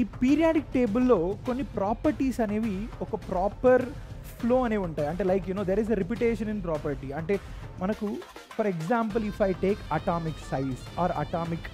ఈ పీరియాడిక్ టేబుల్లో కొన్ని ప్రాపర్టీస్ అనేవి ఒక ప్రాపర్ ఫ్లో అనేవి ఉంటాయి అంటే like you know there is a repetition in property అంటే మనకు for example if I take atomic size or atomic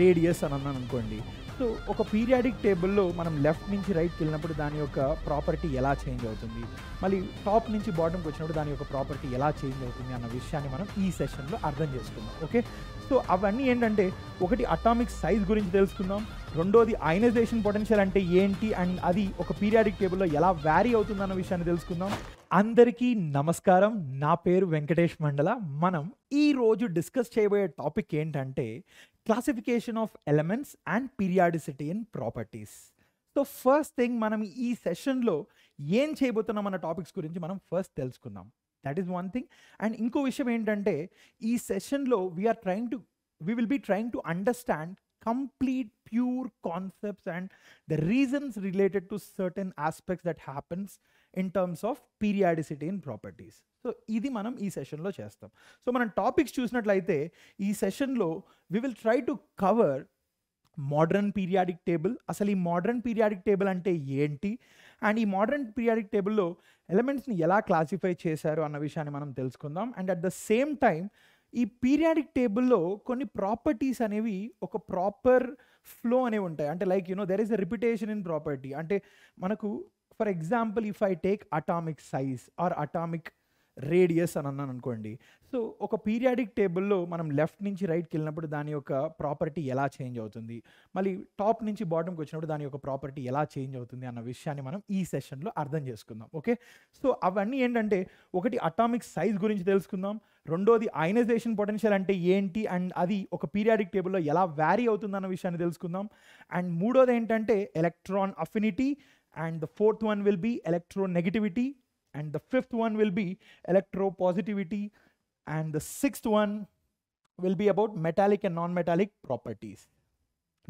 radius అని అన్నాను అనుకోండి సో ఒక పీరియాడిక్ టేబుల్లో మనం లెఫ్ట్ నుంచి రైట్కి వెళ్ళినప్పుడు దాని యొక్క ప్రాపర్టీ ఎలా చేంజ్ అవుతుంది మళ్ళీ టాప్ నుంచి బాటంకి వచ్చినప్పుడు దాని యొక్క ప్రాపర్టీ ఎలా చేంజ్ అవుతుంది అన్న విషయాన్ని మనం ఈ సెషన్లో అర్థం చేసుకుందాం ఓకే సో అవన్నీ ఏంటంటే ఒకటి అటామిక్ సైజ్ గురించి తెలుసుకుందాం రెండోది అయనైజేషన్ పొటెన్షియల్ అంటే ఏంటి అండ్ అది ఒక పీరియాడిక్ టేబుల్లో ఎలా వ్యారీ అవుతుంది అన్న విషయాన్ని తెలుసుకుందాం అందరికీ నమస్కారం నా పేరు వెంకటేష్ మండల మనం ఈరోజు డిస్కస్ చేయబోయే టాపిక్ ఏంటంటే classification of elements and periodicity in properties so first thing మనం ఈ సెషన్లో ఏం చేయబోతున్నాం అన్న టాపిక్స్ గురించి మనం ఫస్ట్ తెలుసుకుందాం that is one thing and ఇంకో విషయం ఏంటంటే ఈ సెషన్లో we're trying to we will be trying to understand complete pure concepts and the reasons related to certain aspects that happens in terms of periodicity in properties so ఇది మనం ఈ సెషన్లో చేస్తాం సో మనం టాపిక్స్ చూసినట్లయితే ఈ సెషన్లో we will try to cover modern periodic table అసలు ఈ మోడ్రన్ పీరియాడిక్ టేబుల్ అంటే ఏంటి అండ్ ఈ మోడ్రన్ పీరియాడిక్ టేబుల్లో ఎలిమెంట్స్ని ఎలా క్లాసిఫై చేశారు అన్న విషయాన్ని మనం తెలుసుకుందాం and at the same time ఈ పీరియాడిక్ టేబుల్లో కొన్ని ప్రాపర్టీస్ అనేవి ఒక ప్రాపర్ ఫ్లో అనేవి ఉంటాయి అంటే like you know there is a repetition in property అంటే మనకు for example if I take atomic size or atomic radius అని అన్నాను అనుకోండి సో ఒక పీరియాడిక్ టేబుల్లో మనం లెఫ్ట్ నుంచి రైట్కి వెళ్ళినప్పుడు దాని యొక్క ప్రాపర్టీ ఎలా చేంజ్ అవుతుంది మళ్ళీ టాప్ నుంచి బాటంకి వచ్చినప్పుడు దాని యొక్క ప్రాపర్టీ ఎలా చేంజ్ అవుతుంది అన్న విషయాన్ని మనం ఈ సెషన్లో అర్థం చేసుకుందాం ఓకే సో అవన్నీ ఏంటంటే ఒకటి అటామిక్ సైజ్ గురించి తెలుసుకుందాం రెండోది అయనైజేషన్ పొటెన్షియల్ అంటే ఏంటి అండ్ అది ఒక పీరియాడిక్ టేబుల్లో ఎలా వ్యారీ అవుతుంది అన్న విషయాన్ని తెలుసుకుందాం అండ్ మూడోది ఏంటంటే electron affinity and the fourth one will be will be and the fifth one will be be positivity and the sixth one will be about metallic and non metallic properties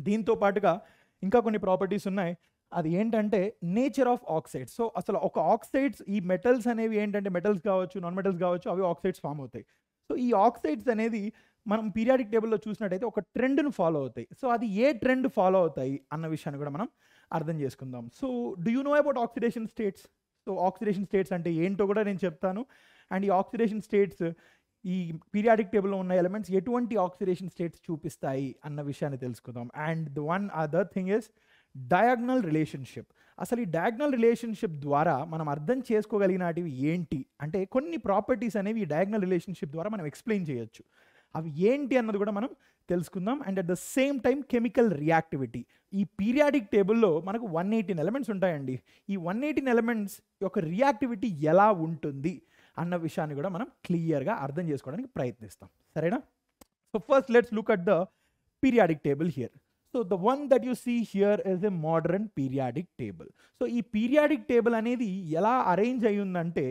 దీంతో పాటుగా ఇంకా కొన్ని properties ఉన్నాయి అది ఏంటంటే nature of oxides so అసలు ఒక oxides ఈ మెటల్స్ అనేవి ఏంటంటే మెటల్స్ కావచ్చు నాన్ మెటల్స్ కావచ్చు అవి ఆక్సైడ్స్ ఫామ్ అవుతాయి సో ఈ ఆక్సైడ్స్ అనేది మనం పీరియాడిక్ టేబుల్లో చూసినట్టయితే ఒక ట్రెండ్ను ఫాలో అవుతాయి సో అది ఏ ట్రెండ్ ఫాలో అవుతాయి అన్న విషయాన్ని కూడా మనం అర్థం చేసుకుందాం so do you know about oxidation states so oxidation states అంటే ఏంటో కూడా నేను చెప్తాను అండ్ ఈ ఆక్సిడేషన్ స్టేట్స్ ఈ పీరియాడిక్ టేబుల్లో ఉన్న ఎలిమెంట్స్ ఎటువంటి ఆక్సిడేషన్ స్టేట్స్ చూపిస్తాయి అన్న విషయాన్ని తెలుసుకుందాం and the one other thing is diagonal relationship అసలు ఈ డయాగ్నల్ రిలేషన్షిప్ ద్వారా మనం అర్థం చేసుకోగలిగినటివి ఏంటి అంటే కొన్ని ప్రాపర్టీస్ అనేవి ఈ డయాగ్నల్ రిలేషన్షిప్ ద్వారా మనం ఎక్స్ప్లెయిన్ చేయొచ్చు అవి ఏంటి అన్నది కూడా మనం తెలుసుకుందాం and at the same time chemical reactivity ఈ పీరియాడిక్ టేబుల్లో మనకు వన్ ఎయిటీన్ ఎలిమెంట్స్ ఉంటాయండి ఈ వన్ ఎయిటీన్ ఎలిమెంట్స్ యొక్క రియాక్టివిటీ ఎలా ఉంటుంది అన్న విషయాన్ని కూడా మనం క్లియర్గా అర్థం చేసుకోవడానికి ప్రయత్నిస్తాం సరేనా so first let's look at the periodic table here so the one that you see here is a modern periodic table so ఈ పీరియాడిక్ టేబుల్ అనేది ఎలా అరేంజ్ అయ్యిందంటే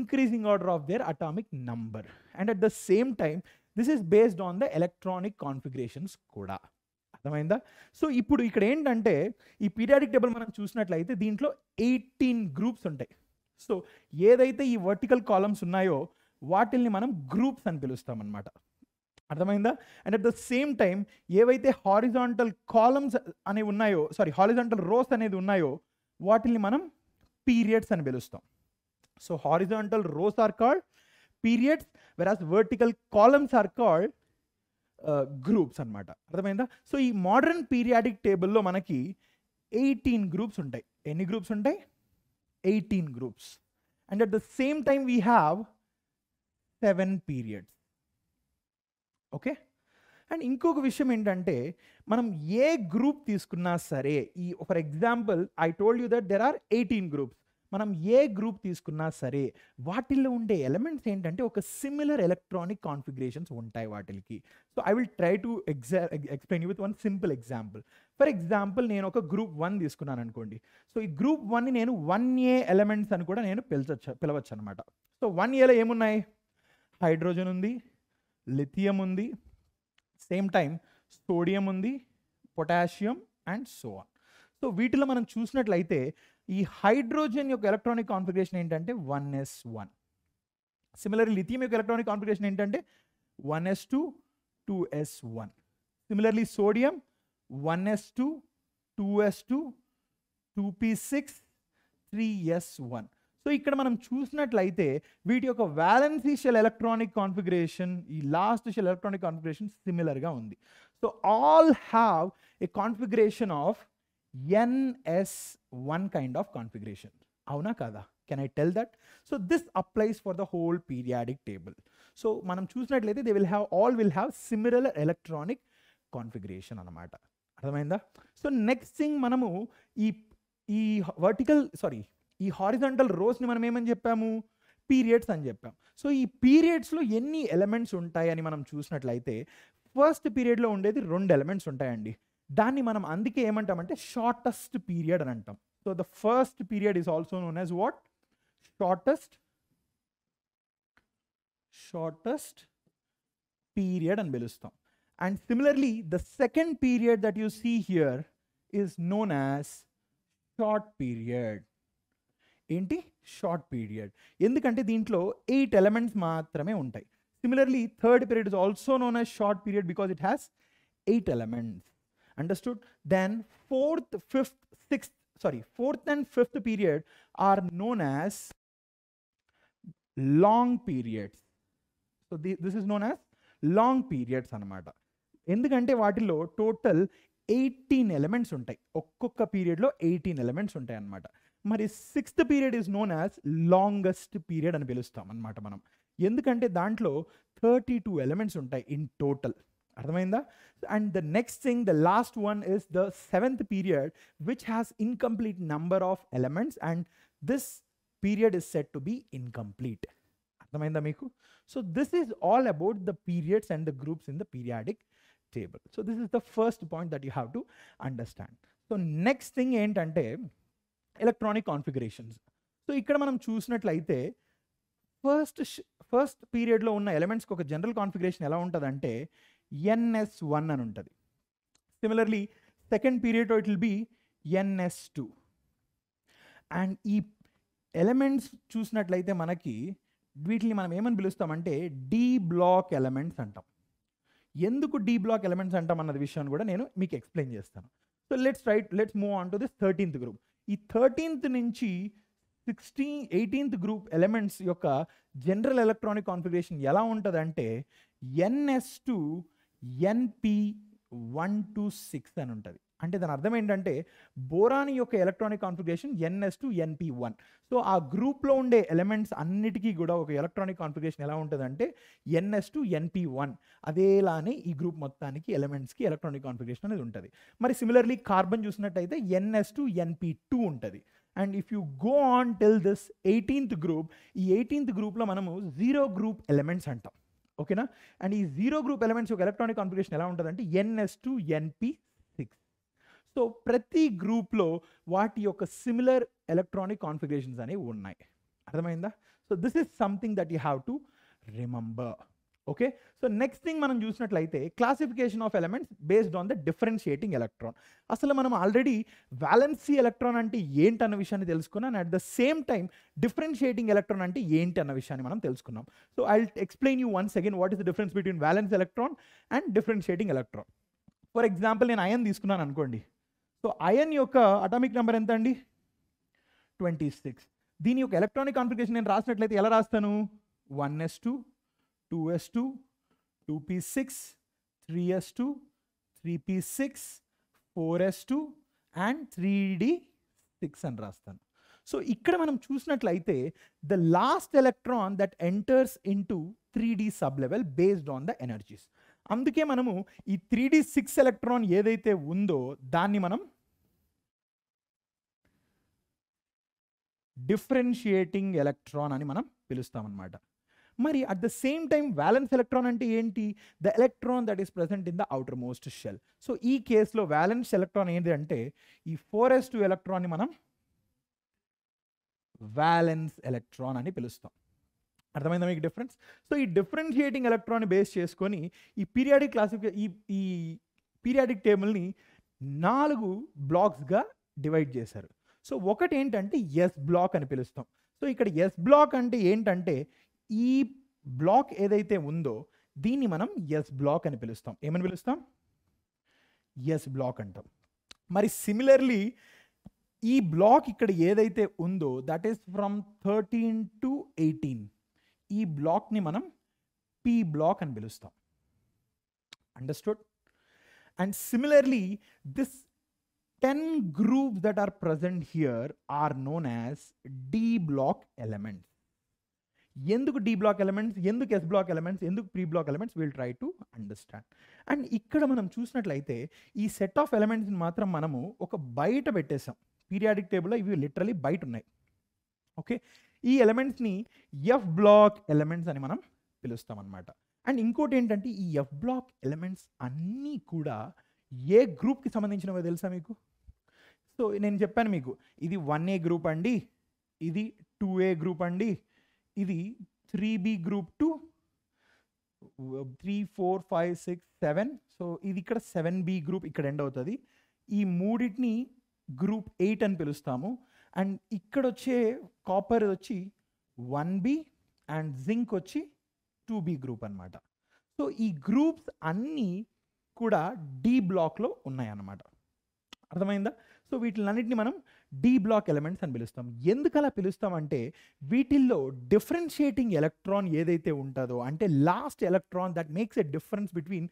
increasing order of their atomic number and at the same time this is based on the electronic configurations కూడా అర్థమైందా so ఇప్పుడు ఇక్కడ ఏంటంటే ఈ పీరియాడిక్ టేబుల్ మనం చూసినట్లయితే దీంట్లో ఎయిటీన్ గ్రూప్స్ ఉంటాయి సో ఏదైతే ఈ వర్టికల్ కాలమ్స్ ఉన్నాయో వాటిల్ని మనం గ్రూప్స్ అని పిలుస్తాం అనమాట అర్థమైందా and at the same time ఏవైతే హారిజాంటల్ కాలమ్స్ అనేవి ఉన్నాయో సారీ హారిజాంటల్ రోస్ అనేది ఉన్నాయో వాటిల్ని మనం పీరియడ్స్ అని పిలుస్తాం so horizontal rows are called periods whereas vertical columns are called groups అనమాట అర్థమైందా సో ఈ మోడర్న్ పీరియాడిక్ టేబుల్లో మనకి ఎయిటీన్ గ్రూప్స్ ఉంటాయి ఎన్ని గ్రూప్స్ ఉంటాయి eighteen groups and at the same time we have seven periods okay and ఇంకొక విషయం ఏంటంటే మనం ఏ గ్రూప్ తీసుకున్నా సరే ఈ for example I told you that there are eighteen groups మనం ఏ గ్రూప్ తీసుకున్నా సరే వాటిల్లో ఉండే ఎలిమెంట్స్ ఏంటంటే ఒక సిమిలర్ ఎలక్ట్రానిక్ కాన్ఫిగరేషన్స్ ఉంటాయి వాటికి so I will try to exa explain with one simple example for example నేను ఒక గ్రూప్ వన్ తీసుకున్నాను అనుకోండి సో ఈ గ్రూప్ వన్ని నేను వన్ ఏ ఎలిమెంట్స్ అని కూడా నేను పిలిచచ్చు పిలవచ్చు అనమాట సో వన్ ఏలో ఏమున్నాయి హైడ్రోజన్ ఉంది లిథియం ఉంది సేమ్ టైం సోడియం ఉంది potassium and so on so వీటిలో మనం చూసినట్లయితే ఈ హైడ్రోజన్ యొక్క ఎలక్ట్రానిక్ కాన్ఫిగరేషన్ ఏంటంటే one s one similarly lithium యొక్క ఎలక్ట్రానిక్ కాన్ఫిగరేషన్ ఏంటంటే one s two two s one similarly sodium one s two two s two two p six three s one so ఇక్కడ మనం చూసినట్లయితే వీటి యొక్క valency shell electronic configuration ఈ last shell electronic configuration సిమిలర్గా ఉంది so all have a configuration of n s one kind of configuration అవునా కాదా Can I tell that so this applies for the whole periodic table so మనం చూసినట్లయితే they will have all will have similar electronic configuration అనమాట అర్థమైందా so next thing మనము ఈ ఈ vertical sorry ఈ హారిజంటల్ రోస్ని మనం ఏమని చెప్పాము పీరియడ్స్ అని చెప్పాం సో ఈ పీరియడ్స్లో ఎన్ని ఎలిమెంట్స్ ఉంటాయని మనం చూసినట్లయితే ఫస్ట్ పీరియడ్లో ఉండేది రెండు ఎలిమెంట్స్ ఉంటాయండి దాన్ని మనం అందుకే ఏమంటామంటే షార్టెస్ట్ పీరియడ్ అని అంటాం so the first period is also known as what shortest shortest period అని పిలుస్తాం and similarly the second period that you see here is known as short period ఏంటి షార్ట్ పీరియడ్ ఎందుకంటే దీంట్లో ఎయిట్ ఎలిమెంట్స్ మాత్రమే ఉంటాయి similarly third period is also known as short period because it has eight elements Understood? Then fourth fifth sixth sorry fourth and fifth period are known as long periods so this is known as long periods అనమాట ఎందుకంటే వాటిలో total eighteen elements ఉంటాయి ఒక్కొక్క పీరియడ్లో eighteen elements ఉంటాయి అనమాట మరి sixth period is known as longest period అని పిలుస్తాం అనమాట మనం ఎందుకంటే దాంట్లో థర్టీ టూ ఎలిమెంట్స్ ఉంటాయి ఇన్ టోటల్ అర్థమైందా and the next thing the last one is the seventh period which has incomplete number of elements and this period is set to be incomplete అర్థమైందా మీకు so this is all about the periods and the groups in the periodic table so this is the first point that you have to understand so next thing ఏంటంటే electronic configurations so ఇక్కడ మనం చూసినట్లయితే first first పీరియడ్లో ఉన్న ఎలిమెంట్స్కి ఒక general configuration ఎలా ఉంటుందంటే NS one అని ఉంటుంది similarly second period it will be NS two and ఈ ఎలిమెంట్స్ చూసినట్లయితే మనకి వీటిని మనం ఏమని పిలుస్తామంటే డీ బ్లాక్ ఎలిమెంట్స్ అంటాం ఎందుకు డీ బ్లాక్ ఎలిమెంట్స్ అంటాం అన్నది విషయాన్ని కూడా నేను మీకు ఎక్స్ప్లెయిన్ చేస్తాను so let's write let's move on to this thirteenth group ఈ థర్టీన్త్ నుంచి సిక్స్టీన్ ఎయిటీన్త్ గ్రూప్ ఎలిమెంట్స్ యొక్క జనరల్ ఎలక్ట్రానిక్ కాన్ఫిగరేషన్ ఎలా ఉంటుందంటే n s two ఎన్పి one to six అని ఉంటుంది అంటే దాని అర్థం ఏంటంటే బోరాని యొక్క electronic configuration n s two n p one so ఆ గ్రూప్లో ఉండే ఎలిమెంట్స్ అన్నిటికీ కూడా ఒక ఎలక్ట్రానిక్ కాన్ఫిగరేషన్ ఎలా ఉంటుందంటే ఎన్ఎస్ టు ఎన్పి వన్ అదేలానే ఈ గ్రూప్ మొత్తానికి ఎలిమెంట్స్కి ఎలక్ట్రానిక్ కాన్ఫిగరేషన్ అనేది ఉంటుంది మరి సిమిలర్లీ కార్బన్ చూసినట్టయితే ఎన్ఎస్ టు ఎన్పి టూ ఉంటుంది and if you go on tell this eighteenth group ఈ ఎయిటీన్త్ గ్రూప్లో మనము జీరో గ్రూప్ ఎలిమెంట్స్ అంటాం ఓకేనా అండ్ ఈ జీరో గ్రూప్ ఎలిమెంట్స్ యొక్క ఎలక్ట్రానిక్ కాన్ఫిగరేషన్ ఎలా ఉంటుందంటే ఎన్ఎస్ టు ఎన్పి సిక్స్ సో ప్రతి గ్రూప్లో వాటి యొక్క సిమిలర్ ఎలక్ట్రానిక్ కాన్ఫిగరేషన్స్ అనేవి ఉన్నాయి అర్థమైందా so this is something that you have to remember okay so next thing మనం చూసినట్లయితే classification of elements based on the differentiating electron అసలు మనం ఆల్రెడీ వ్యాలెన్సీ ఎలక్ట్రాన్ అంటే ఏంటి అన్న విషయాన్ని తెలుసుకున్నాం at the same time differentiating electron అంటే ఏంటి అన్న విషయాన్ని మనం తెలుసుకున్నాం so I explain you once again what is the difference between valence electron and differentiating electron for example నేను అయన్ తీసుకున్నాను అనుకోండి సో అయన్ యొక్క అటామిక్ నెంబర్ ఎంత అండి ట్వంటీ సిక్స్ దీని యొక్క ఎలక్ట్రానిక్ కాన్ఫిగరేషన్ నేను రాసినట్లయితే ఎలా రాస్తాను one s two 2s2, 2p6, 3s2, 3p6, 4s2 and three d six అని రాస్తాను సో ఇక్కడ మనం చూసినట్లయితే the last electron that enters into three d sub level based on the energies అందుకే మనము ఈ త్రీ డి సిక్స్ ఎలక్ట్రాన్ ఏదైతే ఉందో దాన్ని మనం డిఫరెన్షియేటింగ్ ఎలక్ట్రాన్ అని మనం పిలుస్తామన్నమాట మరి at the same time valence electron అంటే ఏంటి the electron that is present in the outer outermost shell so ఈ కేసులో వ్యాలెన్స్ ఎలక్ట్రాన్ ఏంటి అంటే ఈ ఫోర్ ఎస్ టూ ఎలక్ట్రాన్ని మనం వ్యాలెన్స్ ఎలక్ట్రాన్ అని పిలుస్తాం అర్థమైందా మీకు డిఫరెన్స్ సో ఈ డిఫరెన్షియేటింగ్ ఎలక్ట్రాన్ బేస్ చేసుకొని ఈ పీరియాడిక్ క్లాసిఫికే ఈ ఈ పీరియాడిక్ టేబుల్ని నాలుగు బ్లాక్స్గా డివైడ్ చేశారు సో ఒకటి ఏంటంటే ఎస్ బ్లాక్ అని పిలుస్తాం సో ఇక్కడ ఎస్ బ్లాక్ అంటే ఏంటంటే ఈ బ్లాక్ ఏదైతే ఉందో దీన్ని మనం ఎస్ బ్లాక్ అని పిలుస్తాం ఏమని పిలుస్తాం ఎస్ బ్లాక్ అంటాం మరి సిమిలర్లీ ఈ బ్లాక్ ఇక్కడ ఏదైతే ఉందో that is from thirteen to eighteen ఈ బ్లాక్ని మనం పి బ్లాక్ అని పిలుస్తాం understood and similarly this ten group that are present here are known as d block elements ఎందుకు డీ బ్లాక్ ఎలిమెంట్స్ ఎందుకు ఎస్ బ్లాక్ ఎలిమెంట్స్ ఎందుకు p block elements will try to understand అండ్ ఇక్కడ మనం చూసినట్లయితే ఈ సెట్ ఆఫ్ ఎలిమెంట్స్ని మాత్రం మనము ఒక బయట పెట్టేసాం పీరియాడిక్ టేబుల్లో ఇవి లిటరలీ బయట ఉన్నాయి ఓకే ఈ ఎలిమెంట్స్ని ఎఫ్ బ్లాక్ ఎలిమెంట్స్ అని మనం పిలుస్తాం అనమాట అండ్ ఇంకోటి ఏంటంటే ఈ ఎఫ్ బ్లాక్ ఎలిమెంట్స్ అన్నీ కూడా ఏ గ్రూప్కి సంబంధించినవో తెలుసా మీకు సో నేను చెప్పాను మీకు ఇది వన్ ఏ గ్రూప్ అండి ఇది టూ ఏ గ్రూప్ అండి ఇది three B group two three four five six seven so ఇది ఇక్కడ సెవెన్ బి గ్రూప్ ఇక్కడ ఎండ్ అవుతుంది ఈ మూడింటిని గ్రూప్ ఎయిట్ అని పిలుస్తాము అండ్ ఇక్కడ వచ్చే కాపర్ వచ్చి వన్ బి అండ్ జింక్ వచ్చి టూ బి గ్రూప్ అనమాట సో ఈ గ్రూప్స్ అన్నీ కూడా డి బ్లాక్లో ఉన్నాయన్నమాట అర్థమైందా సో వీటిలన్నిటిని మనం డి బ్లాక్ ఎలిమెంట్స్ అని పిలుస్తాం ఎందుకు అలా పిలుస్తామంటే వీటిల్లో డిఫరెన్షియేటింగ్ ఎలక్ట్రాన్ ఏదైతే ఉంటుందో అంటే last electron that makes a difference between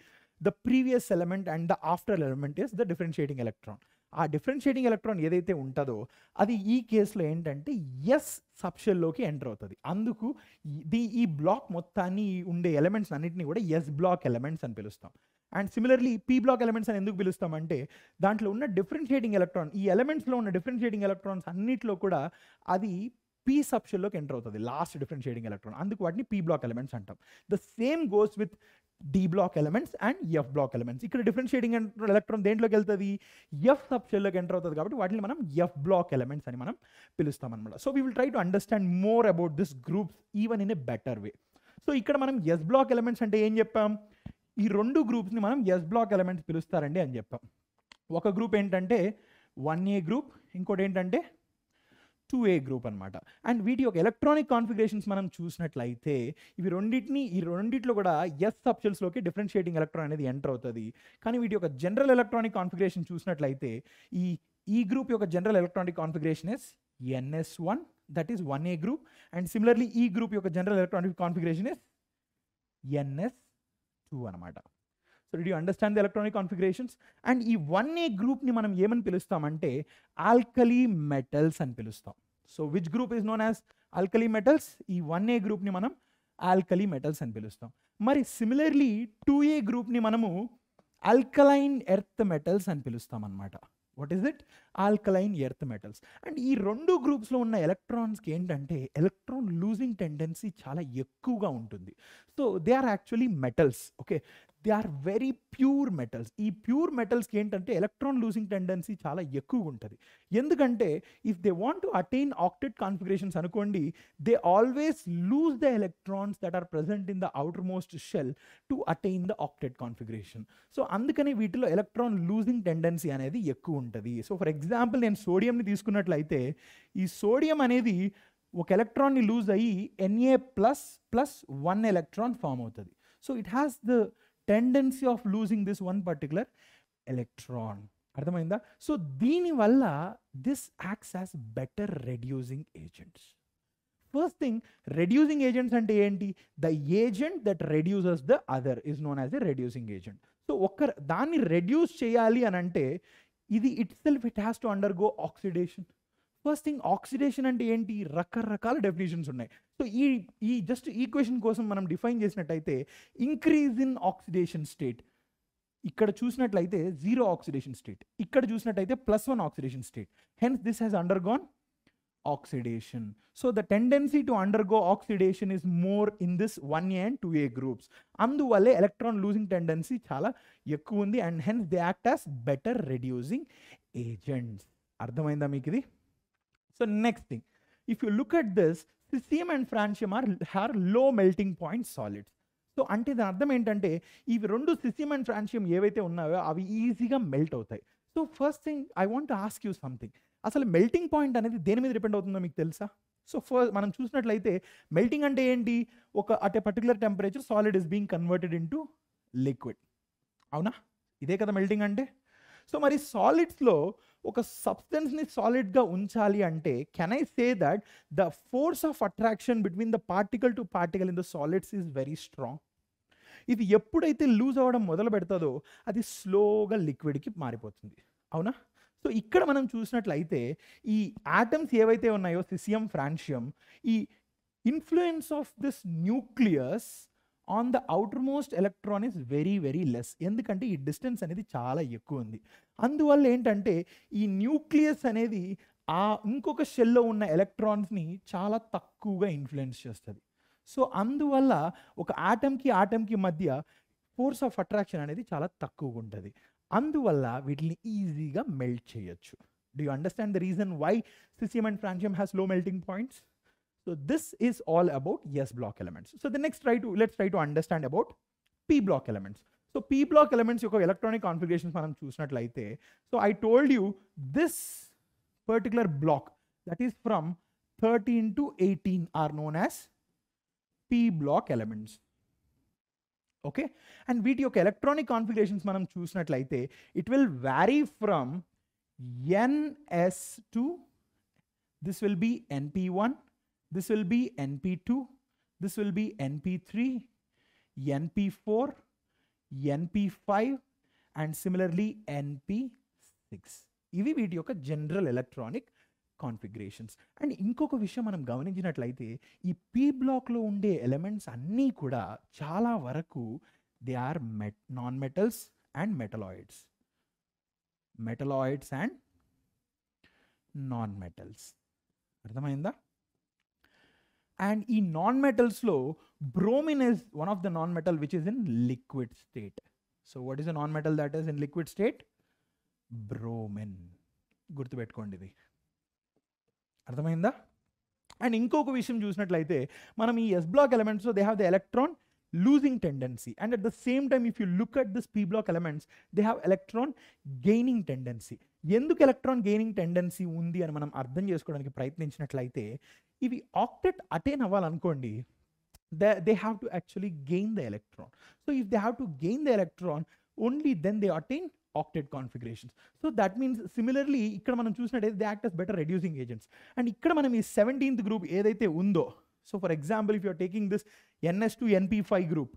the previous element and the after element is the differentiating electron ఆ డిఫరెన్షియేటింగ్ ఎలక్ట్రాన్ ఏదైతే ఉంటుందో అది ఈ కేసులో ఏంటంటే ఎస్ సబ్షెల్లోకి ఎంటర్ అవుతుంది అందుకు ఈ బ్లాక్ మొత్తాన్ని ఉండే ఎలిమెంట్స్ అన్నింటినీ కూడా ఎస్ బ్లాక్ ఎలిమెంట్స్ అని పిలుస్తాం and similarly p block elements అని ఎందుకు పిలుస్తామంటే దాంట్లో ఉన్న డిఫరెన్షియేటింగ్ ఎలక్ట్రాన్ ఈ ఎలిమెంట్స్లో ఉన్న డిఫరెన్షియేటింగ్ ఎలక్ట్రాన్స్ అన్నింటిలో కూడా అది పీ సబ్షన్లోకి ఎంటర్ అవుతుంది లాస్ట్ డిఫరెన్షియేటింగ్ ఎలక్ట్రాన్ అందుకు వాటిని పీ బ్లాక్ ఎలిమెంట్స్ అంటాం the same goes with d block elements and f block elements ఇక్కడ డిఫరెన్షియేటింగ్ ఎలక్ట్రాన్ దేంట్లోకి వెళ్తుంది ఎఫ్ సబ్షెల్లోకి ఎంటర్ అవుతుంది కాబట్టి వాటిని మనం ఎఫ్ బ్లాక్ ఎలిమెంట్స్ అని మనం పిలుస్తాం అనమాట so we will try to understand more about this groups even in a better way so ఇక్కడ మనం ఎస్ బ్లాక్ ఎలిమెంట్స్ అంటే ఏం చెప్పాం ఈ రెండు గ్రూప్స్ని మనం ఎస్ బ్లాక్ ఎలిమెంట్స్ పిలుస్తారండి అని చెప్పాం ఒక గ్రూప్ ఏంటంటే వన్ ఏ గ్రూప్ ఇంకోటి ఏంటంటే టూ ఏ గ్రూప్ అనమాట అండ్ వీటి యొక్క ఎలక్ట్రానిక్ కాన్ఫిగరేషన్స్ మనం చూసినట్లయితే ఇవి రెండింటిని ఈ రెండింటిలో కూడా ఎస్ సబ్షల్స్లోకి డిఫరెన్షియేటింగ్ ఎలక్ట్రాన్ అనేది ఎంటర్ అవుతుంది కానీ వీటి యొక్క జనరల్ ఎలక్ట్రానిక్ కాన్ఫిగరేషన్ చూసినట్లయితే ఈ ఈ గ్రూప్ యొక్క general electronic configuration S N S one that is one A group and similarly ఈ గ్రూప్ యొక్క general electronic configuration S N S two అనమాట so the understand the electronic configurations and ఈ one A గ్రూప్ని మనం ఏమని పిలుస్తామంటే ఆల్కలీ మెటల్స్ అని పిలుస్తాం so which group is known as alkali metals ఈ వన్ ఏ గ్రూప్ని మనం ఆల్కలీ మెటల్స్ అని పిలుస్తాం మరి సిమిలర్లీ టూ ఏ గ్రూప్ని మనము ఆల్కలైన్ ఎర్త్ మెటల్స్ అని పిలుస్తాం అనమాట what is it alkaline earth metals and ఈ రెండు గ్రూప్స్లో ఉన్న ఎలక్ట్రాన్స్కి ఏంటంటే ఎలక్ట్రాన్ లూజింగ్ టెండెన్సీ చాలా ఎక్కువగా ఉంటుంది so they are actually metals okay they are very pure metals ఈ ప్యూర్ మెటల్స్కి ఏంటంటే ఎలక్ట్రాన్ లూజింగ్ టెండెన్సీ చాలా ఎక్కువగా ఉంటుంది ఎందుకంటే if they want to attain octet configurations అనుకోండి they always lose the electrons that are present in the outer outermost shell to attain the octet configuration so అందుకని వీటిలో ఎలక్ట్రాన్ లూజింగ్ టెండెన్సీ అనేది ఎక్కువ ఉంటుంది సో ఫర్ ఎగ్జాంపుల్ నేను సోడియంని తీసుకున్నట్లయితే ఈ sodium అనేది ఒక ఎలక్ట్రాన్ని లూజ్ అయ్యి N A plus plus one electron form అవుతుంది so it has the tendency of losing this one particular electron అర్థమైందా సో దీనివల్ల this acts as better reducing agents first thing reducing agents అంటే ఏంటి the agent that reduces the other is known as a reducing agent so ఒక్క దాన్ని reduce చేయాలి అని అంటే ఇది itself it has to undergo oxidation first thing oxidation అంటే ఏంటి రకరకాల డెఫినేషన్స్ ఉన్నాయి సో ఈ ఈ జస్ట్ ఈక్వేషన్ కోసం మనం డిఫైన్ చేసినట్టయితే ఇంక్రీజ్ ఇన్ ఆక్సిడేషన్ స్టేట్ ఇక్కడ చూసినట్లయితే జీరో ఆక్సిడేషన్ స్టేట్ ఇక్కడ చూసినట్టయితే plus one oxidation state hence this has undergone oxidation so the tendency to undergo oxidation is more in this one A and two A groups అందువల్లే electron losing tendency చాలా ఎక్కువ ఉంది and hence they act as better reducing agents అర్థమైందా మీకు ఇది So next thing, if you look at this, cesium and francium are, are low melting point solids. So అంటే దాని అర్థం ఏంటంటే ఇవి రెండు సిసియం అండ్ ఫ్రాన్షియం ఏవైతే ఉన్నాయో అవి ఈజీగా మెల్ట్ అవుతాయి so first thing I want ask you something అసలు మెల్టింగ్ పాయింట్ అనేది దేని మీద డిపెండ్ అవుతుందో మీకు తెలుసా సో ఫస్ట్ మనం చూసినట్లయితే మెల్టింగ్ అంటే ఏంటి ఒక at particular temperature solid is being converted into liquid అవునా ఇదే కదా మెల్టింగ్ అంటే సో మరి సాలిడ్స్లో ఒక సబ్స్టెన్స్ని సాలిడ్గా ఉంచాలి అంటే can I say that the force of attraction between the particle to particle in the solids is very strong ఇది ఎప్పుడైతే లూజ్ అవ్వడం మొదలు పెడతాదో అది స్లోగా లిక్విడ్కి మారిపోతుంది అవునా సో ఇక్కడ మనం చూసినట్లయితే ఈ ఆటమ్స్ ఏవైతే ఉన్నాయో సిసియం ఫ్రాన్షియం ఈ influence of this nucleus on the outer most electron is very very less ఎందుకంటే ఈ డిస్టెన్స్ అనేది చాలా ఎక్కువ ఉంది అందువల్ల ఏంటంటే ఈ న్యూక్లియస్ అనేది ఆ ఇంకొక షెల్లో ఉన్న ఎలక్ట్రాన్స్ని చాలా తక్కువగా ఇన్ఫ్లుయెన్స్ చేస్తుంది సో అందువల్ల ఒక ఆటంకి ఆటంకి మధ్య ఫోర్స్ ఆఫ్ అట్రాక్షన్ అనేది చాలా తక్కువగా ఉంటుంది అందువల్ల వీటిని ఈజీగా మెల్ట్ చేయొచ్చు do you understand the reason why caesium and francium has low melting points So this is all about s block elements. So the next try to let's try to understand about p block elements. So p block elements, you electronic configurations manam choose not like the. So I told you this particular block that is from 13 to 18 are known as p block elements. Okay, and VT your electronic configurations manam choose not like It will vary from ns to this will be np one. This will be NP2, this will be NP3, NP4, NP5 and similarly NP6. ఇవి వీటి యొక్క general electronic configurations and ఇంకొక విషయం మనం గమనించినట్లయితే ఈ P బ్లాక్లో ఉండే ఎలిమెంట్స్ అన్నీ కూడా చాలా వరకు they are met non metals and metalloids metalloids and non metals అర్థమైందా అండ్ ఈ నాన్ మెటల్స్లో bromine is one of the non metal which is in liquid state so what is a non metal that is in liquid state bromine గుర్తుపెట్టుకోండి ఇది అర్థమైందా and ఇంకొక విషయం చూసినట్లయితే మనం ఈ S block elements they have the electron losing tendency and at the same time if you look at this P block elements they have electron gaining tendency ఎందుకు electron gaining tendency ఉంది అని మనం అర్థం చేసుకోవడానికి ప్రయత్నించినట్లయితే ఇవి ఆక్టెట్ అటైన్ అవ్వాలనుకోండి the they have to actually gain the electron so if they have to gain the electron only then they attain octet configurations so that means similarly ఇక్కడ మనం చూసినట్టయితే they act as better reducing agents and ఇక్కడ మనం ఈ seventeenth group ఏదైతే ఉందో so for example if you're taking this N S two N P five group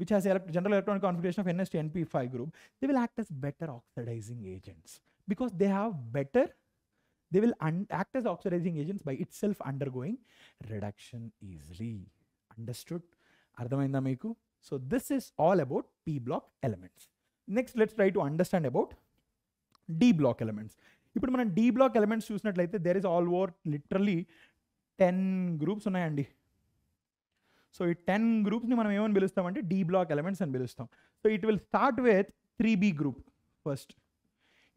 which has general electron configuration of NS to NP5 group, they will act as better oxidizing agents because they have better, they will act as oxidizing agents by itself undergoing reduction easily. Understood? అర్థమైందా మీకు so this is all about P block elements next let's try to understand about D block elements ఇప్పుడు మనం D block elements చూసినట్లయితే there is all over literally ten groups ఉన్నాయండి so ఈ ten గ్రూప్స్ని మనం ఏమని పిలుస్తామంటే డి బ్లాక్ ఎలిమెంట్స్ అని పిలుస్తాం so it will start with three B group first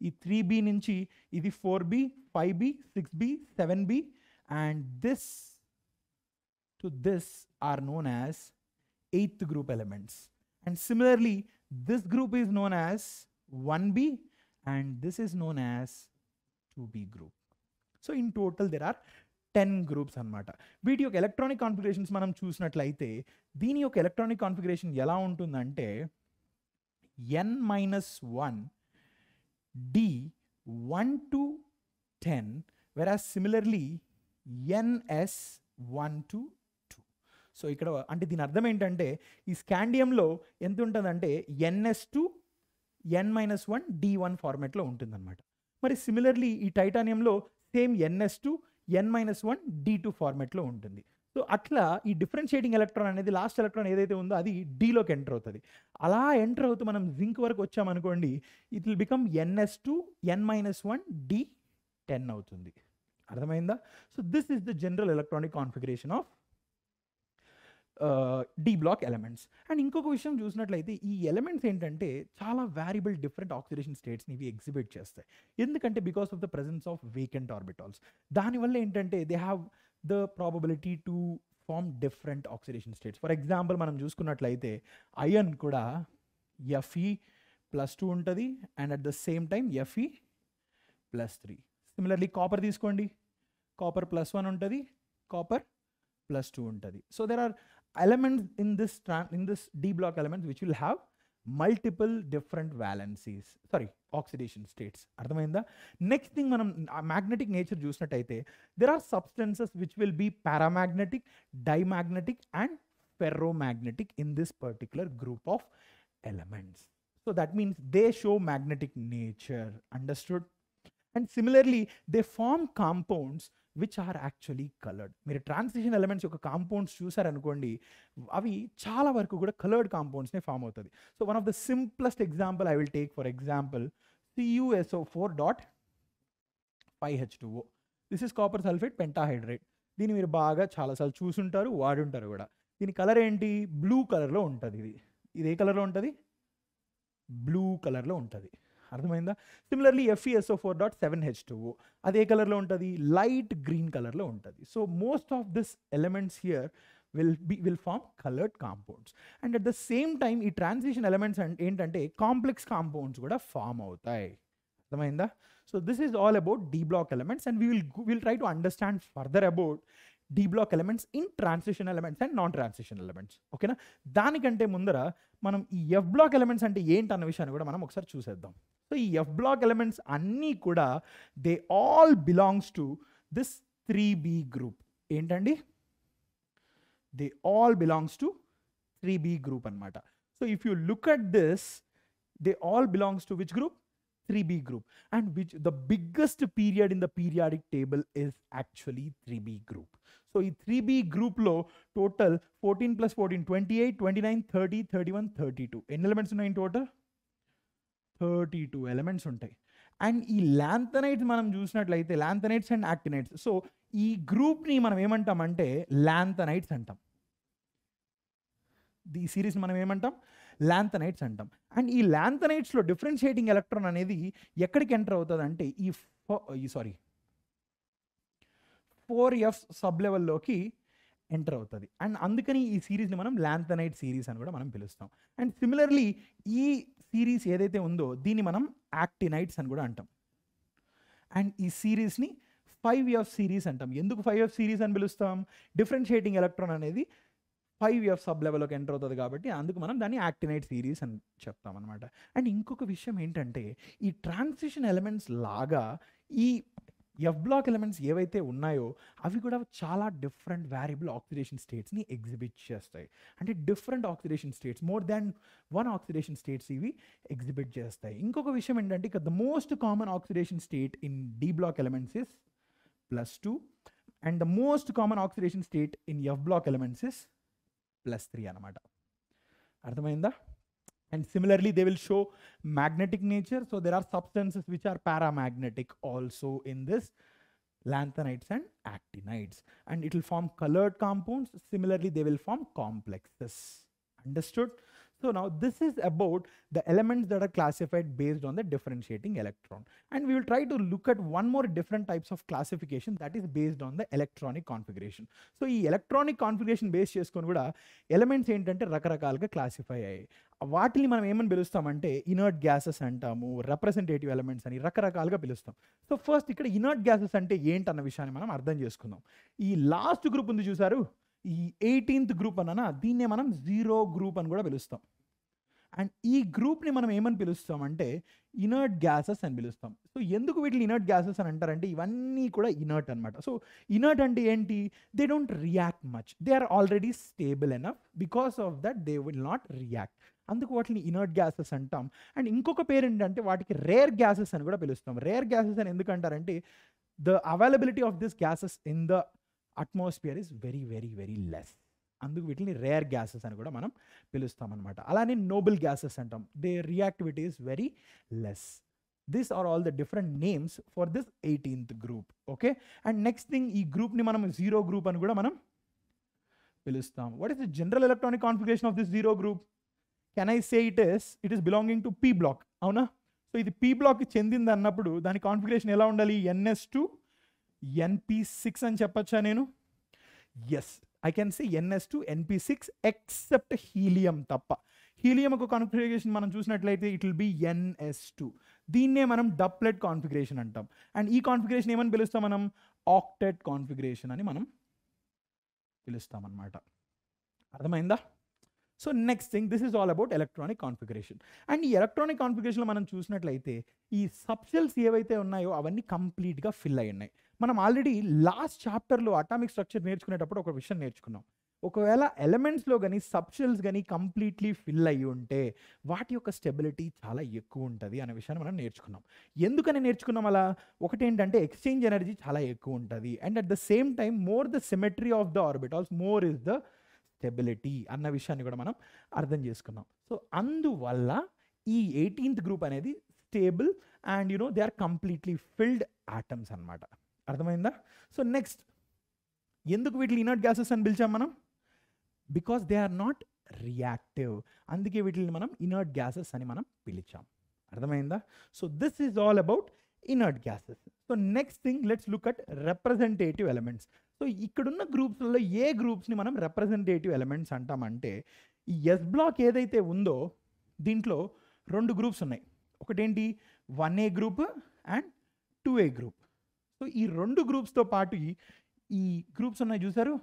ఈ త్రీ బి నుంచి ఇది four B five B six B seven B and this to this are known as eighth group elements and similarly this group is known as one B and this is known as two B group so in total there are ten groups అనమాట వీటి యొక్క electronic configurations మనం చూసినట్లయితే దీని యొక్క electronic configuration ఎలా ఉంటుందంటే N minus one D one to ten వెరా similarly N S one to two so ఇక్కడ అంటే దీని అర్థం ఏంటంటే ఈ స్కాండియంలో ఎంత ఉంటుందంటే ఎన్ఎస్ టు ఎన్ మైనస్ వన్ డి వన్ ఫార్మాట్లో ఉంటుందన్నమాట మరి సిమిలర్లీ ఈ టైటానియంలో సేమ్ ఎన్ఎస్ టు ఎన్ మైనస్ వన్ డీ టూ ఫార్మెట్లో ఉంటుంది సో అట్లా ఈ డిఫరెన్షియేటింగ్ ఎలక్ట్రాన్ అనేది లాస్ట్ ఎలక్ట్రాన్ ఏదైతే ఉందో అది డీలోకి ఎంటర్ అవుతుంది అలా ఎంటర్ అవుతూ మనం జింక్ వరకు వచ్చామనుకోండి it will become N S two N minus one D ten అవుతుంది అర్థమైందా so this is the general electronic configuration of D block elements and ఇంకొక విషయం చూసినట్లయితే ఈ ఎలిమెంట్స్ ఏంటంటే చాలా వేరియబుల్ డిఫరెంట్ ఆక్సిడేషన్ స్టేట్స్ని ఇవి ఎగ్జిబిట్ చేస్తాయి ఎందుకంటే because of the presence of vacant orbitals దానివల్ల ఏంటంటే they have the probability to form different oxidation states for example మనం చూసుకున్నట్లయితే అయన్ కూడా ఎఫ్ఈ ప్లస్ టూ ఉంటుంది and at the same time F E plus three similarly copper తీసుకోండి copper plus one ఉంటుంది copper plus two ఉంటుంది so there are elements in this d block elements which will have multiple different valencies sorry oxidation states next thing when magnetic nature juice there are substances which will be paramagnetic diamagnetic, and ferromagnetic in this particular group of elements so that means they show magnetic nature understood and similarly they form compounds which are actually coloured మీరు transition elements యొక్క compounds చూసారనుకోండి అవి చాలా వరకు కూడా coloured కాంపౌండ్స్నే form అవుతుంది so one of the simplest example I will take for example C U S O four dot five H two O this is copper sulphate pentahydrate దీన్ని మీరు బాగా చాలాసార్లు చూసుంటారు వాడుంటారు కూడా దీని కలర్ ఏంటి బ్లూ కలర్లో ఉంటుంది ఇది ఇది ఏ కలర్లో ఉంటుంది బ్లూ కలర్లో ఉంటుంది అర్థమైందా similarly F E S O four dot seven H two అది ఏ కలర్లో ఉంటుంది లైట్ గ్రీన్ కలర్లో ఉంటుంది so most of this elements here will be will form coloured compounds and at the same time ఈ ట్రాన్సిషన్ ఎలిమెంట్స్ ఏంటంటే కాంప్లెక్స్ కాంపౌండ్స్ కూడా ఫామ్ అవుతాయి అర్థమైందా so this is all about D block elements and we will will try to understand further about D block elements in transition elements and non transition elements ఓకేనా దానికంటే ముందర మనం ఈ F block elements అంటే ఏంటి అన్న విషయాన్ని కూడా మనం ఒకసారి చూసేద్దాం సో ఈ ఎఫ్ బ్లాక్ ఎలిమెంట్స్ అన్నీ కూడా they all belongs to this three B group ఏంటండి they all belongs to three B group అనమాట so if you look at this they all belongs to which group 3b group and which the biggest period in the periodic table is actually 3b group so ఈ 3b group లో total 14 plus 14 28 29 30 31 32 ఎన్ని elements ఉన్నాయి total thirty two elements ఉంటాయి and ఈ lanthanides మనం చూసినట్లయితే ల్యాంథనైట్స్ and actinides so ఈ గ్రూప్ని మనం ఏమంటాం అంటే ల్యాంథనైట్స్ అంటాం ఈ సిరీస్ మనం ఏమంటాం ల్యాంథనైట్స్ అంటాం అండ్ ఈ ల్యాంథనైట్స్లో డిఫరెన్షియేటింగ్ ఎలక్ట్రాన్ అనేది ఎక్కడికి ఎంటర్ అవుతుంది అంటే ఈ ఫో ఈ సారీ ఫోర్ ఎఫ్ సబ్ లెవెల్లోకి ఎంటర్ అవుతుంది అండ్ అందుకని ఈ సిరీస్ని మనం నైట్ సిరీస్ అని కూడా మనం పిలుస్తాం అండ్ సిమిలర్లీ ఈ సిరీస్ ఏదైతే ఉందో దీన్ని మనం నైట్స్ అని కూడా అంటాం అండ్ ఈ సిరీస్ని ఫైవ్ ఆఫ్ సిరీస్ అంటాం ఎందుకు ఫైవ్ ఆఫ్ సిరీస్ అని పిలుస్తాం డిఫరెన్షియేటింగ్ ఎలక్ట్రాన్ అనేది ఫైవ్ ఆఫ్ సబ్ లెవెల్లోకి ఎంటర్ అవుతుంది కాబట్టి అందుకు మనం దాన్ని యాక్టినైట్ సిరీస్ అని చెప్తాం అనమాట అండ్ ఇంకొక విషయం ఏంటంటే ఈ ట్రాన్సిషన్ ఎలిమెంట్స్ లాగా ఈ ఎఫ్ బ్లాక్ ఎలిమెంట్స్ ఏవైతే ఉన్నాయో అవి కూడా చాలా డిఫరెంట్ వేరియబుల్ ఆక్సిడేషన్ స్టేట్స్ని ఎగ్జిబిట్ చేస్తాయి అంటే different oxidation states more than one oxidation states ఇవి ఎగ్జిబిట్ చేస్తాయి ఇంకొక విషయం ఏంటంటే ఇక the most common oxidation state in D block elements is plus two and the most common oxidation state in F block elements is plus three అనమాట అర్థమైందా And similarly, they will show magnetic nature. So there are substances which are paramagnetic also in this lanthanides and actinides. And it will form colored compounds. Similarly, they will form complexes. Understood? So now this is about the elements that are classified based on the differentiating electron. And we will try to look at one more different types of classification that is based on the electronic configuration. So ఈ electronic configuration base చేసుకొని కూడా elements ఏంటంటే రకరకాలుగా classify అయ్యాయి వాటిని మనం ఏమని పిలుస్తామంటే ఇనర్ట్ గ్యాసెస్ అంటాము రిప్రజెంటేటివ్ ఎలిమెంట్స్ అని రకరకాలుగా పిలుస్తాం సో ఫస్ట్ ఇక్కడ ఇనర్ట్ గ్యాసెస్ అంటే ఏంటన్న విషయాన్ని మనం అర్థం చేసుకుందాం ఈ లాస్ట్ గ్రూప్ ఉంది చూసారు ఈ ఎయిటీన్త్ గ్రూప్ అన్న దీన్నే మనం జీరో గ్రూప్ అని కూడా పిలుస్తాం అండ్ ఈ గ్రూప్ని మనం ఏమని పిలుస్తామంటే ఇనర్ట్ గ్యాసెస్ అని పిలుస్తాం సో ఎందుకు వీటిని ఇనర్ట్ గ్యాసెస్ అని అంటారంటే ఇవన్నీ కూడా ఇనర్ట్ అనమాట సో ఇనర్ట్ అంటే ఏంటి they don't react much they are already stable enough because of that they will not react అందుకు వాటిని ఇనర్ట్ గ్యాసెస్ అంటాం అండ్ ఇంకొక పేరు ఏంటంటే వాటికి రేర్ గ్యాసెస్ అని కూడా పిలుస్తాం రేర్ గ్యాసెస్ అని ఎందుకంటారంటే the availability of this gases in the atmosphere is very very very less అందుకు వీటిని రేర్ గ్యాసెస్ అని కూడా మనం అనమాట అలానే నోబెల్ గ్యాసెస్ అంటాం they reactivity is very less this are all the different names for this eighteenth group okay and next thing ఈ గ్రూప్ని మనం జీరో గ్రూప్ అని కూడా మనం పిలుస్తాం what is the general electronic configuration of this zero group can I say it is it is belonging to P block అవునా so ఇది P block చెందింది అన్నప్పుడు దాని కాన్ఫిగరేషన్ ఎలా ఉండాలి ఎన్ఎస్ టు ఎన్పి సిక్స్ అని చెప్పచ్చా నేను yes I can see ns two ఎన్పి six except helium తప్ప హీలియం ఒక కాన్ఫిగరేషన్ మనం చూసినట్లయితే it will be NS two దీన్నే మనం డప్లెట్ కాన్ఫిగరేషన్ అంటాం అండ్ ఈ కాన్ఫిగరేషన్ ఏమని పిలుస్తాం మనం ఆక్టెట్ కాన్ఫిగరేషన్ అని మనం పిలుస్తాం అనమాట అర్థమైందా so next thing this is all about electronic configuration and ఈ ఎలక్ట్రానిక్ కాన్ఫిగరేషన్లో మనం చూసినట్లయితే ఈ సబ్షెల్స్ ఏవైతే ఉన్నాయో అవన్నీ కంప్లీట్గా ఫిల్ అయి ఉన్నాయి మనం ఆల్రెడీ లాస్ట్ చాప్టర్లో అటామిక్ స్ట్రక్చర్ నేర్చుకునేటప్పుడు ఒక విషయం నేర్చుకున్నాం ఒకవేళ ఎలమెంట్స్లో కానీ సబ్షల్స్ కానీ కంప్లీట్లీ ఫిల్ అయ్యి ఉంటే వాటి యొక్క స్టెబిలిటీ చాలా ఎక్కువ ఉంటుంది అనే విషయాన్ని మనం నేర్చుకున్నాం ఎందుకని నేర్చుకున్నాం అలా ఒకటేంటంటే ఎక్స్చేంజ్ ఎనర్జీ చాలా ఎక్కువ ఉంటుంది and at the same time more the symmetry of the orbitals more is the stability అన్న విషయాన్ని కూడా మనం అర్థం చేసుకున్నాం సో అందువల్ల ఈ ఎయిటీన్త్ గ్రూప్ అనేది stable and no they are completely filled atoms అనమాట అర్థమైందా సో నెక్స్ట్ ఎందుకు వీటిని ఇనర్ట్ గ్యాసెస్ అని పిలిచాం మనం because they are not reactive అందుకే వీటిని మనం ఇనర్ట్ గ్యాసెస్ అని మనం పిలిచాం అర్థమైందా so this is all about inert gases so next thing let's look at representative elements so ఇక్కడున్న గ్రూప్స్లో ఏ గ్రూప్స్ని మనం రిప్రజెంటేటివ్ ఎలిమెంట్స్ అంటామంటే ఈ ఎస్ బ్లాక్ ఏదైతే ఉందో దీంట్లో రెండు గ్రూప్స్ ఉన్నాయి ఒకటేంటి one A group and two A group so ఈ రెండు గ్రూప్స్తో పాటు ఈ గ్రూప్స్ ఉన్నాయి చూసారు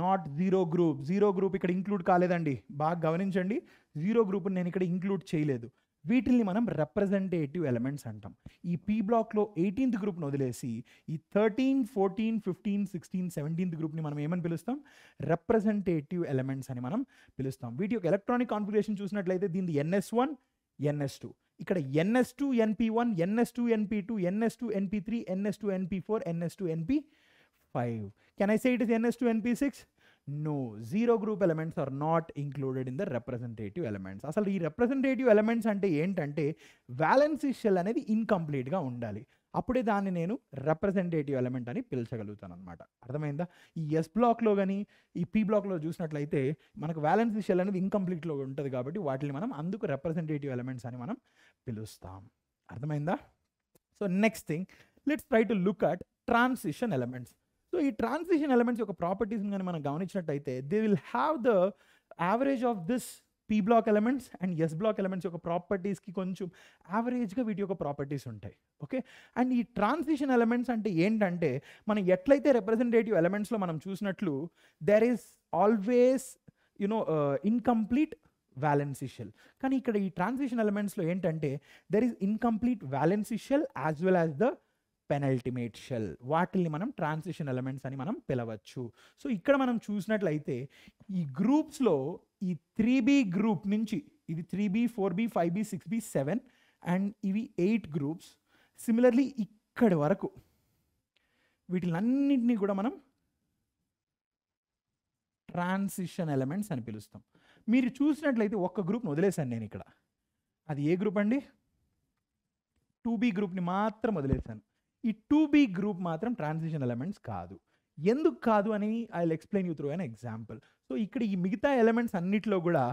not zero group zero group ఇక్కడ ఇంక్లూడ్ కాలేదండి బాగా గమనించండి జీరో గ్రూప్ నేను ఇక్కడ ఇంక్లూడ్ చేయలేదు వీటిల్ని మనం రిప్రజెంటేటివ్ ఎలిమెంట్స్ అంటాం ఈ బ్లాక్ బ్లాక్లో ఎయిటీన్త్ గ్రూప్ను వదిలేసి ఈ thirteen fourteen fifteen sixteen seventeenth గ్రూప్ని మనం ఏమని పిలుస్తాం రిప్రజెంటేటివ్ ఎలిమెంట్స్ అని మనం పిలుస్తాం వీటి యొక్క ఎలక్ట్రానిక్ కాన్ఫిగరేషన్ చూసినట్లయితే దీనిది ఎన్ఎస్ వన్ ఎన్ఎస్ టూ ఇక్కడ ns two ఎన్పి one ns two np two ns two np three ns two np four ns two np five can I say it is ns two np six no zero group elements are not included in the representative elements అసలు ఈ representative elements అంటే ఏంటంటే valency shell అనేది ఇన్కంప్లీట్గా ఉండాలి అప్పుడే దాన్ని నేను representative element అని పిలిచగలుగుతాను అనమాట అర్థమైందా ఈ ఎస్ బ్లాక్లో కానీ ఈ పీ బ్లాక్లో చూసినట్లయితే మనకు వ్యాలెన్సీ షెల్ అనేది ఇన్కంప్లీట్లో ఉంటుంది కాబట్టి వాటిని మనం అందుకు రిప్రజెంటేటివ్ ఎలిమెంట్స్ అని మనం పిలుస్తాం అర్థమైందా so next thing let's try to look at transition elements so ఈ ట్రాన్సిషన్ ఎలిమెంట్స్ యొక్క ప్రాపర్టీస్ కానీ మనం గమనించినట్టయితే they will have the average of this P block elements and S block elements యొక్క ప్రాపర్టీస్కి కొంచెం యావరేజ్గా వీటి యొక్క ప్రాపర్టీస్ ఉంటాయి ఓకే అండ్ ఈ ట్రాన్సిషన్ ఎలిమెంట్స్ అంటే ఏంటంటే మనం ఎట్లయితే రిప్రజెంటేటివ్ ఎలిమెంట్స్లో మనం చూసినట్లు there is always you know incomplete shell కానీ ఇక్కడ ఈ ట్రాన్సిషన్ ఎలిమెంట్స్లో ఏంటంటే there is incomplete shell as well as the penultimate shell వాటిని మనం ట్రాన్సిషన్ ఎలిమెంట్స్ అని మనం పిలవచ్చు సో ఇక్కడ మనం చూసినట్లయితే ఈ గ్రూప్స్లో ఈ త్రీ బి గ్రూప్ నుంచి ఇది three B four B five B six B seven and ఇవి ఎయిట్ గ్రూప్స్ సిమిలర్లీ ఇక్కడి వరకు వీటిలన్నింటినీ కూడా మనం ట్రాన్సిషన్ ఎలిమెంట్స్ అని పిలుస్తాం మీరు చూసినట్లయితే ఒక్క గ్రూప్ని వదిలేశాను నేను ఇక్కడ అది ఏ గ్రూప్ అండి టూ బీ గ్రూప్ని మాత్రం వదిలేశాను ఈ టూ బీ గ్రూప్ మాత్రం ట్రాన్సిషన్ ఎలిమెంట్స్ కాదు ఎందుకు కాదు అని I will explain you through an example so ఇక్కడ ఈ మిగతా ఎలిమెంట్స్ అన్నిటిలో కూడా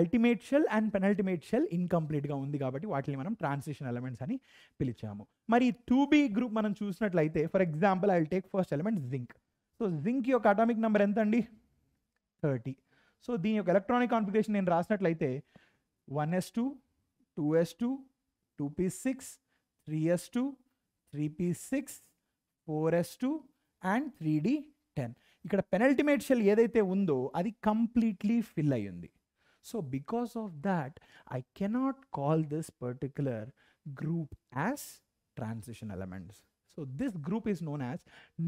ultimate shell and penultimate shell ఇన్కంప్లీట్గా ఉంది కాబట్టి వాటిని మనం ట్రాన్సిషన్ ఎలిమెంట్స్ అని పిలిచాము మరి టూ బీ గ్రూప్ మనం చూసినట్లయితే for example I will take first element zinc so zinc యొక్క అటామిక్ నెంబర్ ఎంత అండి థర్టీ సో దీని యొక్క ఎలక్ట్రానిక్ కాన్ఫిగరేషన్ నేను రాసినట్లయితే one s two two s two two p six three s two three p six four s two and three d ten ఇక్కడ penultimate shell ఏదైతే ఉందో అది కంప్లీట్లీ ఫిల్ అయ్యింది so because of that I cannot call this particular group as transition elements so this group is known as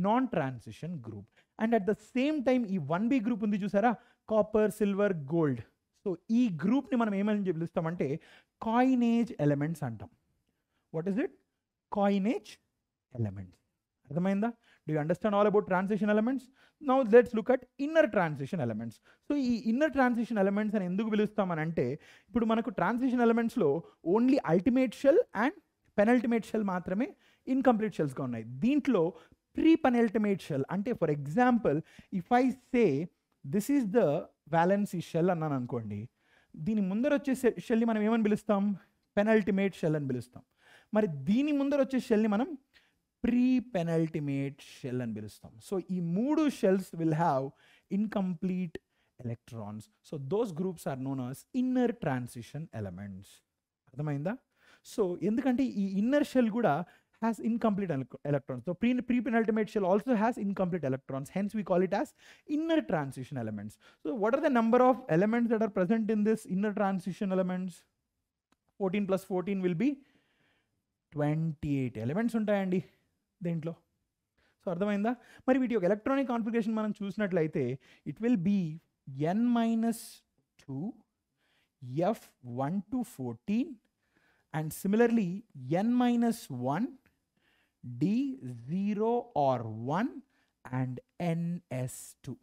non transition group and at the same time ఈ one B group ఉంది చూసారా copper silver gold so ఈ గ్రూప్ని మనం ఏమని పిలుస్తామంటే coinage elements అంటాం what is it coinage elements అర్థమైందా do understand all about transition elements now let's look at inner transition elements so ఈ ఇన్నర్ ట్రాన్సిషన్ ఎలిమెంట్స్ అని ఎందుకు పిలుస్తామని అంటే ఇప్పుడు మనకు ట్రాన్సిషన్ ఎలిమెంట్స్లో only ultimate shell and penultimate shell మాత్రమే ఇన్కంప్లీట్ షెల్స్గా ఉన్నాయి దీంట్లో ప్రీ పెనల్టిమేట్ షెల్ అంటే for example if I say this is the valency shell అన్నాను అనుకోండి దీని ముందర వచ్చే షెల్ని మనం ఏమని పిలుస్తాం పెనల్టిమేట్ షెల్ అని పిలుస్తాం మరి దీని ముందర వచ్చే షెల్ని మనం pre-penultimate shell అని పిలుస్తాం సో ఈ మూడు shells will have incomplete electrons so those groups are known as inner transition elements అర్థమైందా సో ఎందుకంటే ఈ ఇన్నర్ షెల్ కూడా has incomplete electrons so pre pre penultimate shell also has incomplete electrons hence we call it as inner transition elements so what are the number of elements that are present in this inner transition elements fourteen plus fourteen will be twenty eight elements ఉంటాయండి దీంట్లో so అర్థమైందా మరి వీటి యొక్క electronic configuration మనం చూసినట్లయితే it will be n minus two F one to fourteen and similarly n minus one d zero or one and ns two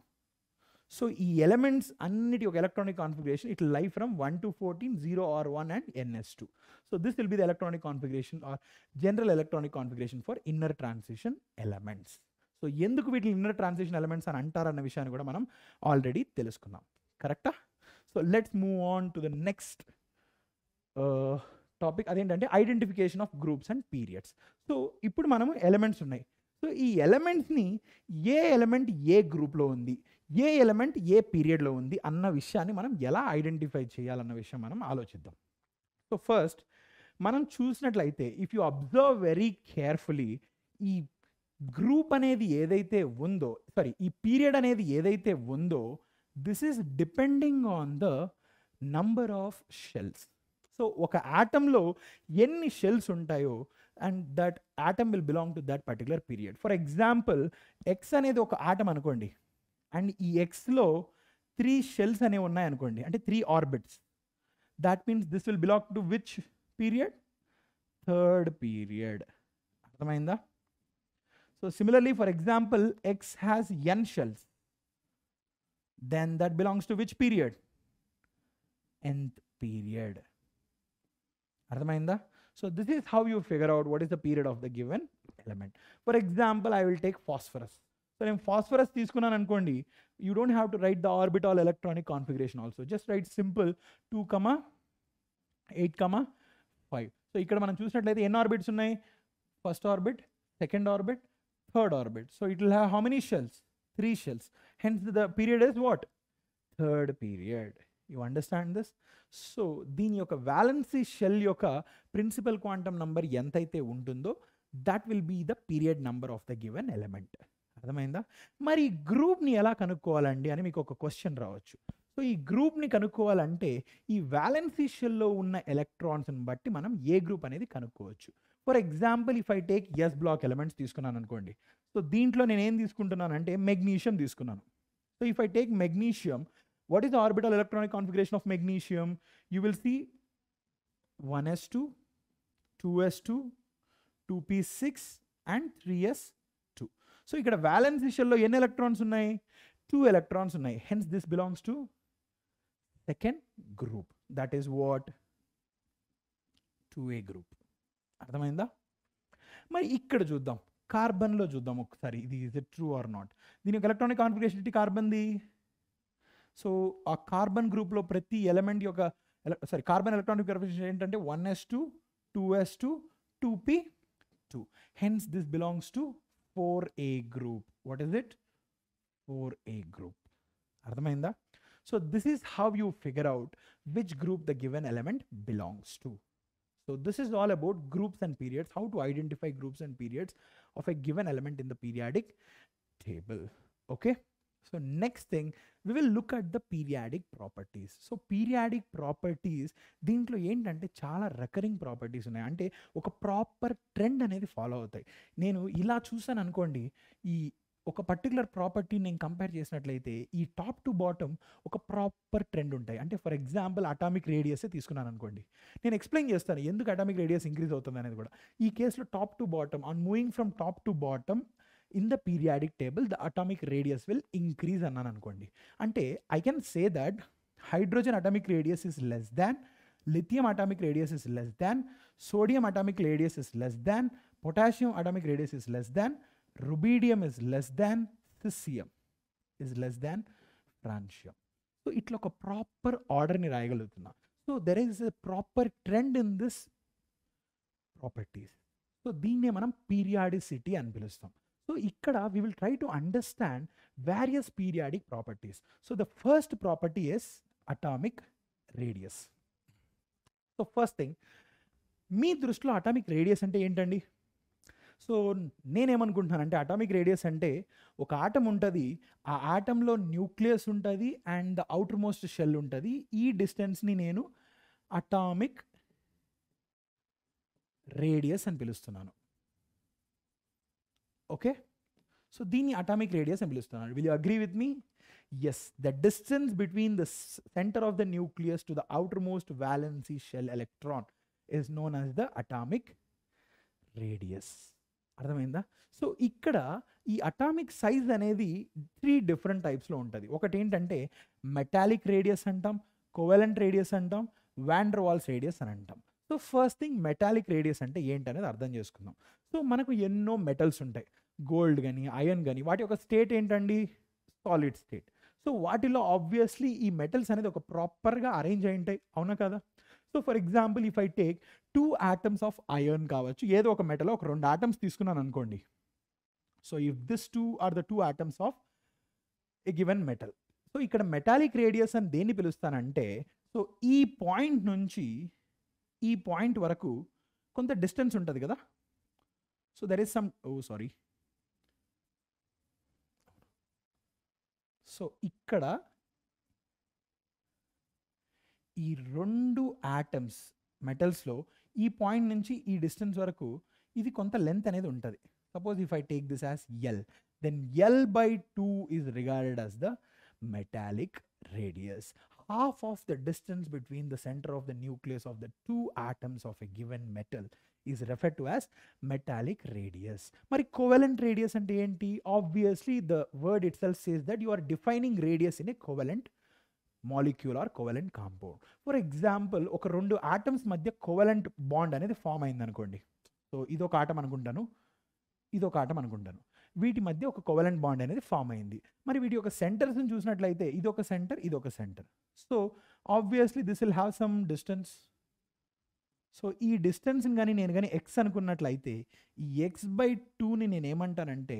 so ఈ elements అన్నిటి ఒక electronic configuration it life from one to fourteen zero or one and ns two so this will be the electronic configuration or general electronic configuration for inner transition elements so ఎందుకు వీటిని inner transition elements అని అంటారన్న విషయాన్ని కూడా మనం already తెలుసుకున్నాం కరెక్టా so let's move on to the next topic అదేంటంటే identification of groups and periods so ఇప్పుడు మనము ఎలిమెంట్స్ ఉన్నాయి సో ఈ ఎలిమెంట్స్ని ఏ ఎలిమెంట్ ఏ గ్రూప్లో ఉంది ఏ ఎలిమెంట్ ఏ పీరియడ్లో ఉంది అన్న విషయాన్ని మనం ఎలా ఐడెంటిఫై చేయాలన్న విషయం మనం ఆలోచిద్దాం సో ఫస్ట్ మనం చూసినట్లయితే if you observe very carefully ఈ గ్రూప్ అనేది ఏదైతే ఉందో సారీ ఈ పీరియడ్ అనేది ఏదైతే ఉందో this is depending on the number of shells so ఒక ఆటంలో ఎన్ని షెల్స్ ఉంటాయో and that atom will belong to that particular period for example X అనేది ఒక ఆటం అనుకోండి అండ్ ఈ ఎక్స్లో త్రీ షెల్స్ అనేవి ఉన్నాయనుకోండి అంటే three orbits that means this will belong to which period third period అర్థమైందా so similarly for example X has n shells then that belongs to which period nth period అర్థమైందా so this is how you figure out what is the period of the given element for example I will take phosphorus so నేను phosphorus తీసుకున్నాను అనుకోండి you don't have to right the orbital electronic configuration also just write simple two comma eight comma five so ఇక్కడ మనం చూసినట్లయితే ఎన్ని orbits ఉన్నాయి first orbit second orbit third orbit so it will have how many shells three shells hence the period is what third period you understand this so దీని యొక్క valency shell యొక్క principal quantum number ఎంతైతే ఉంటుందో that will be the period number of the given element అర్థమైందా మరి ఈ గ్రూప్ని ఎలా కనుక్కోవాలండి అని మీకు ఒక క్వశ్చన్ రావచ్చు సో ఈ గ్రూప్ని కనుక్కోవాలంటే ఈ వ్యాలెన్సీషియల్లో ఉన్న ఎలక్ట్రాన్స్ని బట్టి మనం ఏ గ్రూప్ అనేది కనుక్కోవచ్చు for example if I take S block elements తీసుకున్నాను అనుకోండి సో దీంట్లో నేను ఏం తీసుకుంటున్నాను అంటే మెగ్నీషియం తీసుకున్నాను so if I take magnesium what is orbital electronic configuration of magnesium you will see one s two two s two two p six and three s so ఇక్కడ valence షెల్లో ఎన్ని electrons ఉన్నాయి two electrons ఉన్నాయి hence this belongs to second group that is what two A group అర్థమైందా మరి ఇక్కడ చూద్దాం కార్బన్లో చూద్దాం ఒకసారి ఇది is it true or not దీని యొక్క ఎలక్ట్రానిక్ కాన్ఫిగరేషన్ కార్బన్ది సో ఆ కార్బన్ గ్రూప్లో ప్రతి ఎలిమెంట్ యొక్క సారీ కార్బన్ ఎలక్ట్రానిక్ కాన్ఫిగరేషన్ ఏంటంటే one s two two s two two p two hence this belongs to 4a group what is it 4a group so this is how you figure out which group the given element belongs to so this is all about groups and periods how to identify groups and periods of a given element in the periodic table okay so next thing we will look at the periodic properties. So periodic properties దీంట్లో ఏంటంటే చాలా recurring properties ఉన్నాయి అంటే ఒక proper trend అనేది follow అవుతాయి నేను ఇలా చూసాను అనుకోండి ఈ ఒక పర్టికులర్ ప్రాపర్టీ నేను కంపేర్ చేసినట్లయితే ఈ టాప్ టు బాటమ్ ఒక ప్రాపర్ ట్రెండ్ ఉంటాయి అంటే ఫర్ ఎగ్జాంపుల్ అటామిక్ రేడియస్ తీసుకున్నాను అనుకోండి నేను ఎక్స్ప్లెయిన్ చేస్తాను ఎందుకు అటామిక్ రేడియస్ ఇంక్రీజ్ అవుతుంది అనేది కూడా ఈ కేసులో top to bottom on moving from top to bottom in the periodic table the atomic radius will increase అన్నాను అనుకోండి అంటే I can say that hydrogen atomic radius is less than lithium atomic radius is less than sodium atomic radius is less than potassium atomic radius is less than rubidium is less than caesium is less than francium so ఇట్లా ఒక proper ఆర్డర్ని రాయగలుగుతున్నా సో there is a proper trend in this properties so దీన్నే మనం periodicity అని పిలుస్తాం so ఇక్కడ we will try to understand various periodic properties so the first property is atomic radius so first thing మీ దృష్టిలో అటామిక్ రేడియస్ అంటే ఏంటండి so నేనేమనుకుంటున్నానంటే atomic radius అంటే ఒక ఆటం ఉంటుంది ఆ ఆటంలో న్యూక్లియస్ ఉంటుంది and the outer outermost shell ఉంటుంది ఈ డిస్టెన్స్ని నేను అటామిక్ రేడియస్ అని పిలుస్తున్నాను ఓకే సో దీన్ని అటామిక్ రేడియస్ అని పిలుస్తున్నాడు will you agree with me as the distance between the centre of the nucleus to the outer outermost valency shell electron is known as the atomic radius అర్థమైందా so ఇక్కడ ఈ atomic size అనేది three different టైప్స్లో ఉంటుంది ఒకటి ఏంటంటే metallic radius అంటాం covalent radius అంటాం వ్యాండర్ వాల్స్ రేడియస్ అని అంటాం so first thing metallic radius అంటే ఏంటనేది అర్థం చేసుకుందాం సో మనకు ఎన్నో మెటల్స్ ఉంటాయి గోల్డ్ కానీ ఐరన్ కానీ వాటి యొక్క స్టేట్ ఏంటండి సాలిడ్ స్టేట్ సో వాటిలో ఆబ్వియస్లీ ఈ మెటల్స్ అనేది ఒక ప్రాపర్గా అరేంజ్ అయి ఉంటాయి అవునా కదా so for example if I take two atoms of iron కావచ్చు ఏదో ఒక మెటల్ ఒక రెండు ఆటమ్స్ తీసుకున్నాను అనుకోండి so if this two are the two atoms of a given metal so ఇక్కడ మెటాలిక్ రేడియస్ అని దేన్ని పిలుస్తానంటే సో ఈ పాయింట్ నుంచి ఈ పాయింట్ వరకు కొంత డిస్టెన్స్ ఉంటుంది కదా so there is some oh sorry so ఇక్కడ ఈ రెండు యాటమ్స్ మెటల్స్లో ఈ పాయింట్ నుంచి ఈ డిస్టెన్స్ వరకు ఇది కొంత లెంత్ అనేది ఉంటుంది suppose if I take this as L then L by two is regarded as the metallic radius half of the distance between the centre of the nucleus of the two atoms of a given metal is refer to as metallic radius మరి covalent radius అంటే ఏంటి obviously the word itself says that you are defining radius in a covalent molecule or covalent compound for example ఒక రెండు atoms మధ్య covalent bond అనేది form అయింది అనుకోండి so ఇదొక ఆటం అనుకుంటాను ఇది ఒక ఆటం అనుకుంటాను వీటి మధ్య ఒక కోవలెంట్ బాండ్ అనేది ఫామ్ అయింది మరి వీటి యొక్క సెంటర్స్ని చూసినట్లయితే ఇది ఒక సెంటర్ ఇదొక centre so obviously this will have some distance so ఈ డిస్టెన్స్ని కానీ నేను కానీ ఎక్స్ అనుకున్నట్లయితే ఈ ఎక్స్ బై టూని నేను ఏమంటానంటే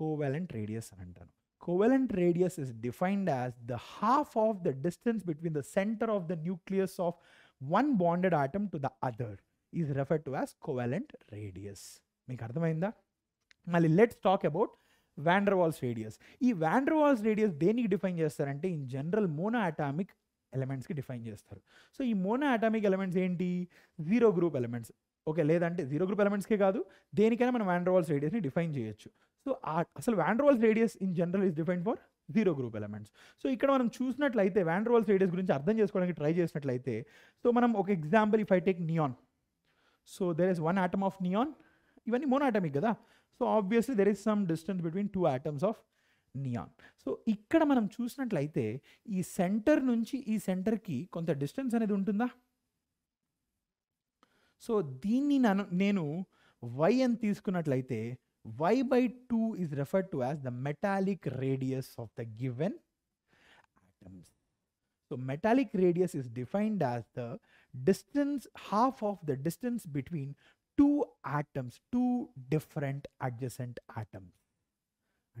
కోవెలెంట్ రేడియస్ అని అంటాను covalent radius is defined as the half of the distance between the centre of the nucleus of one bonded atom to the other is refer to as covalent radius మీకు అర్థమైందా మళ్ళీ let's talk about van der Waals radius ఈ van der Waals radius దేనికి define చేస్తారంటే in general monoatomic ఎలిమెంట్స్కి define చేస్తారు so ఈ monoatomic elements ఏంటి జీరో గ్రూప్ ఎలిమెంట్స్ ఓకే లేదంటే జీరో గ్రూప్ ఎలిమెంట్స్కే కాదు దేనికైనా మనం వ్యాండ్రోవాల్స్ రేడియస్ని డిఫైన్ చేయొచ్చు సో అసలు van der Waals radius in general is define for zero group elements so ఇక్కడ మనం చూసినట్లయితే వ్యాండ్రోవాల్స్ రేడియస్ గురించి అర్థం చేసుకోవడానికి ట్రై చేసినట్లయితే సో మనం ఒక example if I take neon so there is one atom of neon ఇవన్నీ మోనాటమిక్ కదా so obviously there is some distance between two atoms of neon so ఇక్కడ మనం చూసినట్లయితే ఈ సెంటర్ నుంచి ఈ సెంటర్కి కొంత డిస్టెన్స్ అనేది ఉంటుందా సో దీన్ని నేను వై అని తీసుకున్నట్లయితే Y by two is refer to as the metallic radius of the given so metallic radius is defined as the distance half of the distance between two atoms two different adjacent atoms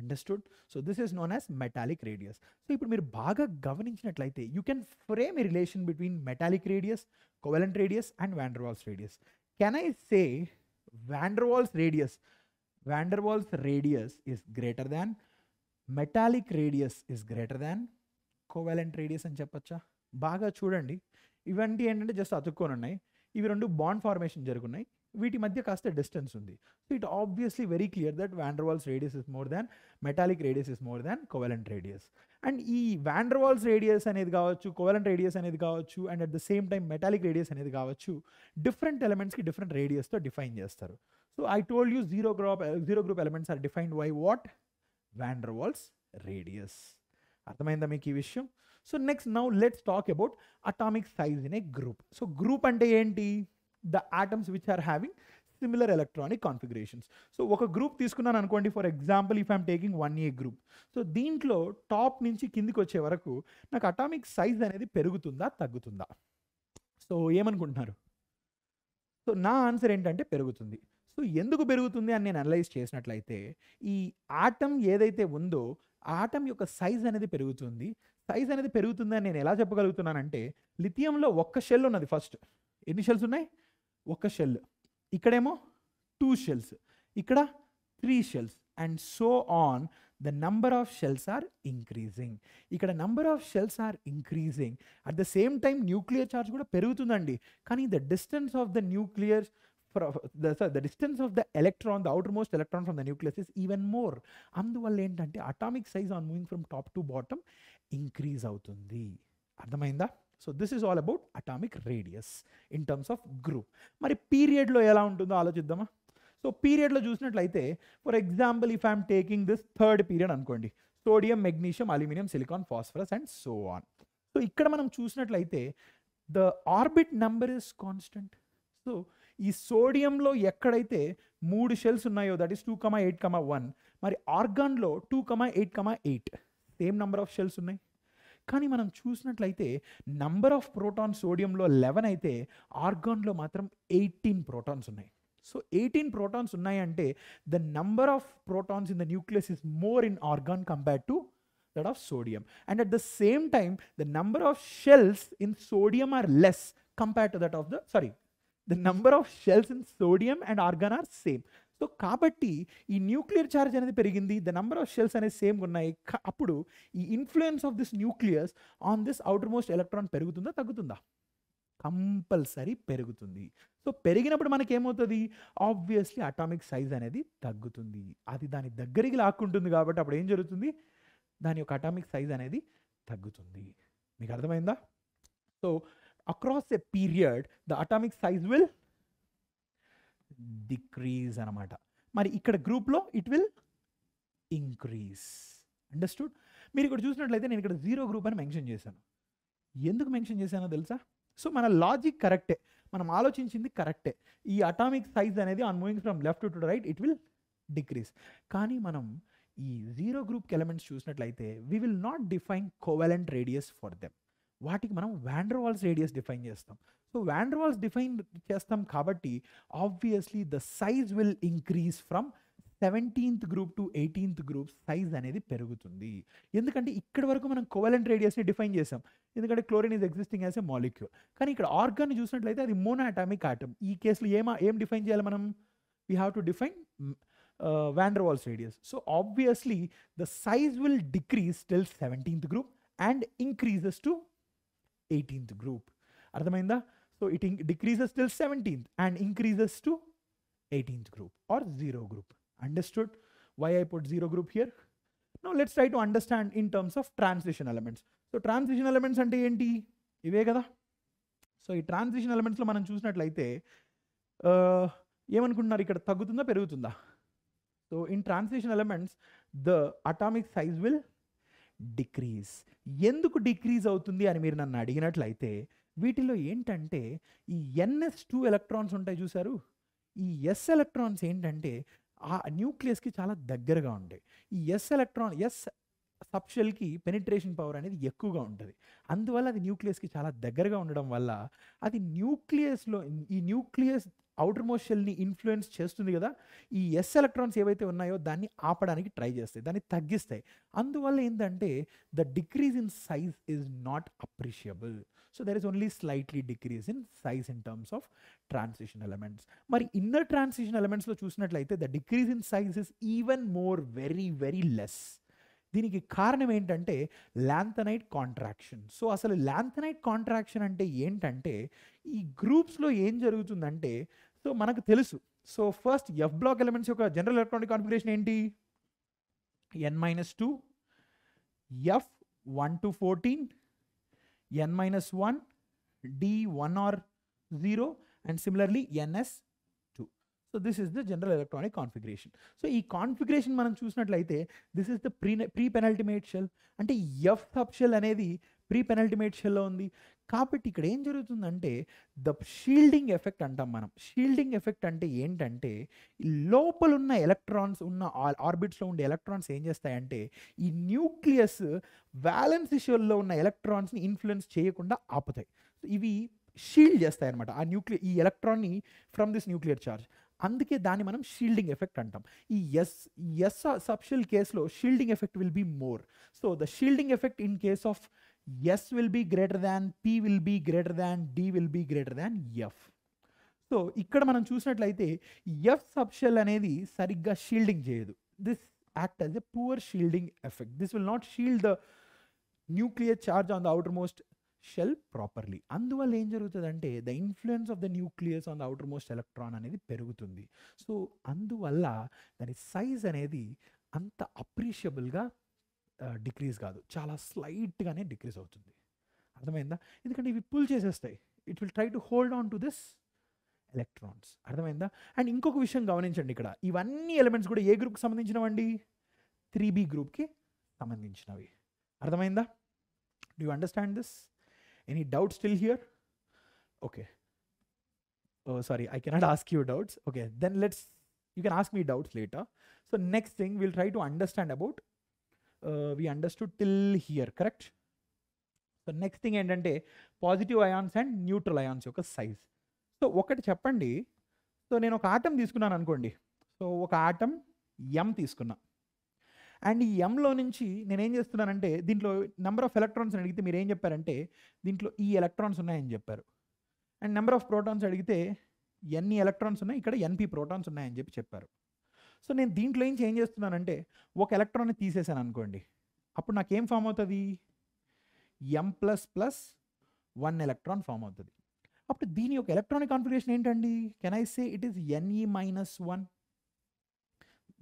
understood so this is known as metallic radius so ఇప్పుడు మీరు బాగా గమనించినట్లయితే you can frame a relation between metallic radius covalent radius and van der Waals radius can I say van der Waals radius van der Waals radius is greater than metallic radius is greater than covalent radius అని చెప్పచ్చా బాగా చూడండి ఇవన్నీ ఏంటంటే జస్ట్ అతుక్కొని ఉన్నాయి ఇవి రెండు బాండ్ ఫార్మేషన్ జరుగున్నాయి వీటి మధ్య కాస్త డిస్టెన్స్ ఉంది so it obviously very clear that van der Waals radius is more than metallic radius is more than covalent radius and ఈ వ్యాండ్రవాల్స్ రేడియస్ అనేది కావచ్చు కోవలెంట్ రేడియస్ అనేది కావచ్చు and at the same time metallic radius అనేది కావచ్చు different ఎలిమెంట్స్కి different రేడియస్తో define చేస్తారు so I told you zero group zero group elements are defined by what van der Waals radius అర్థమైందా మీకు ఈ విషయం so next now let's talk about atomic size in a group so group అంటే ఏంటి the atoms which are having similar electronic configurations so ఒక group తీసుకున్నాను అనుకోండి for example if I'm taking one A group so దీంట్లో top నుంచి కిందికి వచ్చే వరకు నాకు అటామిక్ సైజ్ అనేది పెరుగుతుందా తగ్గుతుందా సో ఏమనుకుంటున్నారు సో నా ఆన్సర్ ఏంటంటే పెరుగుతుంది సో ఎందుకు పెరుగుతుంది అని నేను అనలైజ్ చేసినట్లయితే ఈ ఆటం ఏదైతే ఉందో ఆటం యొక్క సైజ్ అనేది పెరుగుతుంది సైజ్ అనేది పెరుగుతుందని నేను ఎలా చెప్పగలుగుతున్నానంటే లిథియంలో ఒక్క షెల్ ఉన్నది ఫస్ట్ ఎన్ని షెల్స్ ఉన్నాయి ఒక షెల్ ఇక్కడేమో టూ షెల్స్ ఇక్కడ three shells and so on the number of shells are increasing ఇక్కడ number of shells are increasing at the same time nuclear charge కూడా పెరుగుతుందండి కానీ the distance of the nuclears the distance of the electron the outer most electron from the nucleus is even more అందువల్ల ఏంటంటే atomic size on moving from top to bottom increase అవుతుంది అర్థమైందా so this is all about atomic radius in terms of group మరి పీరియడ్లో ఎలా ఉంటుందో ఆలోచిద్దామా so పీరియడ్లో చూసినట్లయితే for example if I'm taking this third period అనుకోండి sodium magnesium aluminium silicon phosphorus and so on so ఇక్కడ మనం చూసినట్లయితే the orbit number is constant so ఈ సోడియంలో ఎక్కడైతే మూడు షెల్స్ ఉన్నాయో that is two comma eight comma one మరి ఆర్గాన్లో two comma eight comma eight same number of shells ఉన్నాయి కానీ మనం చూసినట్లయితే నంబర్ ఆఫ్ ప్రోటాన్ సోడియంలో లెవెన్ అయితే ఆర్గాన్లో మాత్రం ఎయిటీన్ ప్రోటాన్స్ ఉన్నాయి సో ఎయిటీన్ ప్రోటాన్స్ ఉన్నాయంటే the number of protons in the nucleus is more in argon compare to that of sodium and at the same time the number of shells in sodium are less compare to that of the sorry the number of shells in sodium and argon are same so కాబట్టి ఈ nuclear charge అనేది పెరిగింది the number of shells అనేది same ఉన్నాయి అప్పుడు ఈ influence of this nucleus on this outer most electron పెరుగుతుందా తగ్గుతుందా కంపల్సరీ పెరుగుతుంది సో పెరిగినప్పుడు మనకి ఏమవుతుంది ఆబ్వియస్లీ అటామిక్ సైజ్ అనేది తగ్గుతుంది అది దాని దగ్గరికి లాక్కుంటుంది కాబట్టి అప్పుడు ఏం జరుగుతుంది దాని యొక్క అటామిక్ సైజ్ అనేది తగ్గుతుంది మీకు అర్థమైందా so across a period the atomic size will decrease అనమాట మరి ఇక్కడ గ్రూప్లో ఇట్ విల్ ఇంక్రీజ్ అండర్స్టూడ్ మీరు ఇక్కడ చూసినట్లయితే నేను ఇక్కడ జీరో గ్రూప్ అని మెన్షన్ చేశాను ఎందుకు మెన్షన్ చేశానో తెలుసా సో మన లాజిక్ కరెక్టే మనం ఆలోచించింది కరెక్టే ఈ అటామిక్ సైజ్ అనేది on moving from left to right it will decrease కానీ మనం ఈ జీరో గ్రూప్ ఎలిమెంట్స్ చూసినట్లయితే we will not define covalent radius for them వాటికి మనం వ్యాండర్వాల్స్ రేడియస్ డిఫైన్ చేస్తాం సో వాల్స్ డిఫైన్ చేస్తాం కాబట్టి obviously the size will increase from seventeenth group to eighteenth group size అనేది పెరుగుతుంది ఎందుకంటే ఇక్కడ వరకు మనం కోవలెంట్ రేడియస్ని డిఫైన్ చేసాం ఎందుకంటే chlorine is existing as a molecule కానీ ఇక్కడ ఆర్గాన్ చూసినట్లయితే అది మోనాటామిక్ ఆటమ్ ఈ కేసులో ఏమా ఏం డిఫైన్ చేయాలి మనం we have to define Waals radius so obviously the size will decrease till seventeenth group and increases to eighteenth group అర్థమైందా So it decreases till 17th and increases to 18th group or 0 group. Understood why I put 0 group here? Now let's try to understand in terms of transition elements. So transition elements అంటే ఏంటి ఇవే కదా so ఈ transition ఎలిమెంట్స్లో మనం చూసినట్లయితే ఏమనుకుంటున్నారు ఇక్కడ తగ్గుతుందా పెరుగుతుందా so in transition elements the atomic size will decrease ఎందుకు డిక్రీజ్ అవుతుంది అని మీరు నన్ను అడిగినట్లయితే వీటిలో ఏంటంటే ఈ ఎన్ఎస్ టూ ఎలక్ట్రాన్స్ ఉంటాయి చూసారు ఈ ఎస్ ఎలక్ట్రాన్స్ ఏంటంటే ఆ న్యూక్లియస్కి చాలా దగ్గరగా ఉంటాయి ఈ ఎస్ ఎలక్ట్రాన్ ఎస్ సబ్షెల్కి పెనిట్రేషన్ పవర్ అనేది ఎక్కువగా ఉంటుంది అందువల్ల అది న్యూక్లియస్కి చాలా దగ్గరగా ఉండడం వల్ల అది న్యూక్లియస్లో ఈ న్యూక్లియస్ అవుటర్ మోస్ట్ షెల్ని ఇన్ఫ్లుయెన్స్ చేస్తుంది కదా ఈ ఎస్ ఎలక్ట్రాన్స్ ఏవైతే ఉన్నాయో దాన్ని ఆపడానికి ట్రై చేస్తాయి దాన్ని తగ్గిస్తాయి అందువల్ల ఏంటంటే the decrease in size is not appreciable so there is only slightly decrease in size in terms of transition elements మరి ఇన్నర్ ట్రాన్సిషన్ ఎలిమెంట్స్లో చూసినట్లయితే the decrease in size is even more very very less దీనికి కారణం ఏంటంటే ల్యాంథనైట్ contraction so అసలు ల్యాంథనైట్ contraction అంటే ఏంటంటే ఈ గ్రూప్స్లో ఏం జరుగుతుందంటే సో మనకు తెలుసు so first F block elements యొక్క జనరల్ ఎలక్ట్రానిక్ కాన్ఫిగరేషన్ ఏంటి N minus two F one to fourteen N minus one D one or zero and similarly NS two so this is the general electronic configuration so ఈ configuration మనం చూసినట్లయితే this is the pre pre penultimate shell అంటే F subshell అనేది pre penultimate షెల్లో ఉంది కాబట్టి ఇక్కడ ఏం జరుగుతుందంటే ద షీల్డింగ్ ఎఫెక్ట్ అంటాం మనం షీల్డింగ్ ఎఫెక్ట్ అంటే ఏంటంటే లోపల ఉన్న ఎలక్ట్రాన్స్ ఉన్న ఆర్బిట్స్లో ఉండే ఎలక్ట్రాన్స్ ఏం చేస్తాయంటే ఈ న్యూక్లియస్ బ్యాలెన్స్ ఇష్యూల్లో ఉన్న ఎలక్ట్రాన్స్ని ఇన్ఫ్లుయెన్స్ చేయకుండా ఆపుతాయి ఇవి షీల్డ్ అనమాట ఆ న్యూక్లియర్ ఈ ఎలక్ట్రాన్ని ఫ్రమ్ దిస్ న్యూక్లియర్ ఛార్జ్ అందుకే దాన్ని మనం షీల్డింగ్ ఎఫెక్ట్ అంటాం ఈ ఎస్ ఎస్ సబ్షిల్ కేసులో shielding effect will be more so the shielding effect in case of S will be greater than P will be greater than D will be greater than F so ఇక్కడ మనం చూసినట్లయితే F subshell అనేది సరిగ్గా shielding చేయదు this act as a poor shielding effect this will not shield the nuclear charge on the outer outermost shell properly అందువల్ల ఏం జరుగుతుందంటే the influence of the nucleus on the outer most electron అనేది పెరుగుతుంది so అందువల్ల దాని size అనేది అంత అప్రిషియబుల్గా decrease కాదు చాలా స్లైట్గానే డిక్రీజ్ అవుతుంది అర్థమైందా ఎందుకంటే ఇవి పుల్ చేసేస్తాయి it will try to hold on to this electrons అర్థమైందా అండ్ ఇంకొక విషయం గమనించండి ఇక్కడ ఇవన్నీ ఎలిమెంట్స్ కూడా ఏ గ్రూప్కి సంబంధించినవండి త్రీ బి గ్రూప్కి సంబంధించినవి అర్థమైందా do understand this any doubt still here okay oh sorry I cannot ask you doubts okay then let's you can ask me doubts later so next thing will try to understand about we understood till here correct so next thing ఏంటంటే positive ions and neutral ions యొక్క size so ఒకటి చెప్పండి so నేను ఒక atom తీసుకున్నాను అనుకోండి so ఒక atom ఎం తీసుకున్నా అండ్ ఈ ఎంలో నుంచి నేనేం చేస్తున్నానంటే దీంట్లో నెంబర్ ఆఫ్ ఎలక్ట్రాన్స్ అడిగితే మీరు ఏం చెప్పారంటే దీంట్లో ఈ ఎలక్ట్రాన్స్ ఉన్నాయని చెప్పారు అండ్ నెంబర్ ఆఫ్ ప్రోటాన్స్ అడిగితే ఎన్ని ఎలక్ట్రాన్స్ ఉన్నాయి ఇక్కడ ఎన్పి ప్రోటాన్స్ ఉన్నాయని చెప్పి చెప్పారు సో నేను దీంట్లో ఏం చేంజ్ చేస్తున్నానంటే ఒక ఎలక్ట్రాన్ని తీసేసాను అనుకోండి అప్పుడు నాకేం ఫామ్ అవుతుంది M plus plus one electron form అవుతుంది అప్పుడు దీని యొక్క ఎలక్ట్రానిక్ కాన్ఫిగరేషన్ ఏంటండి can I say it is NE minus one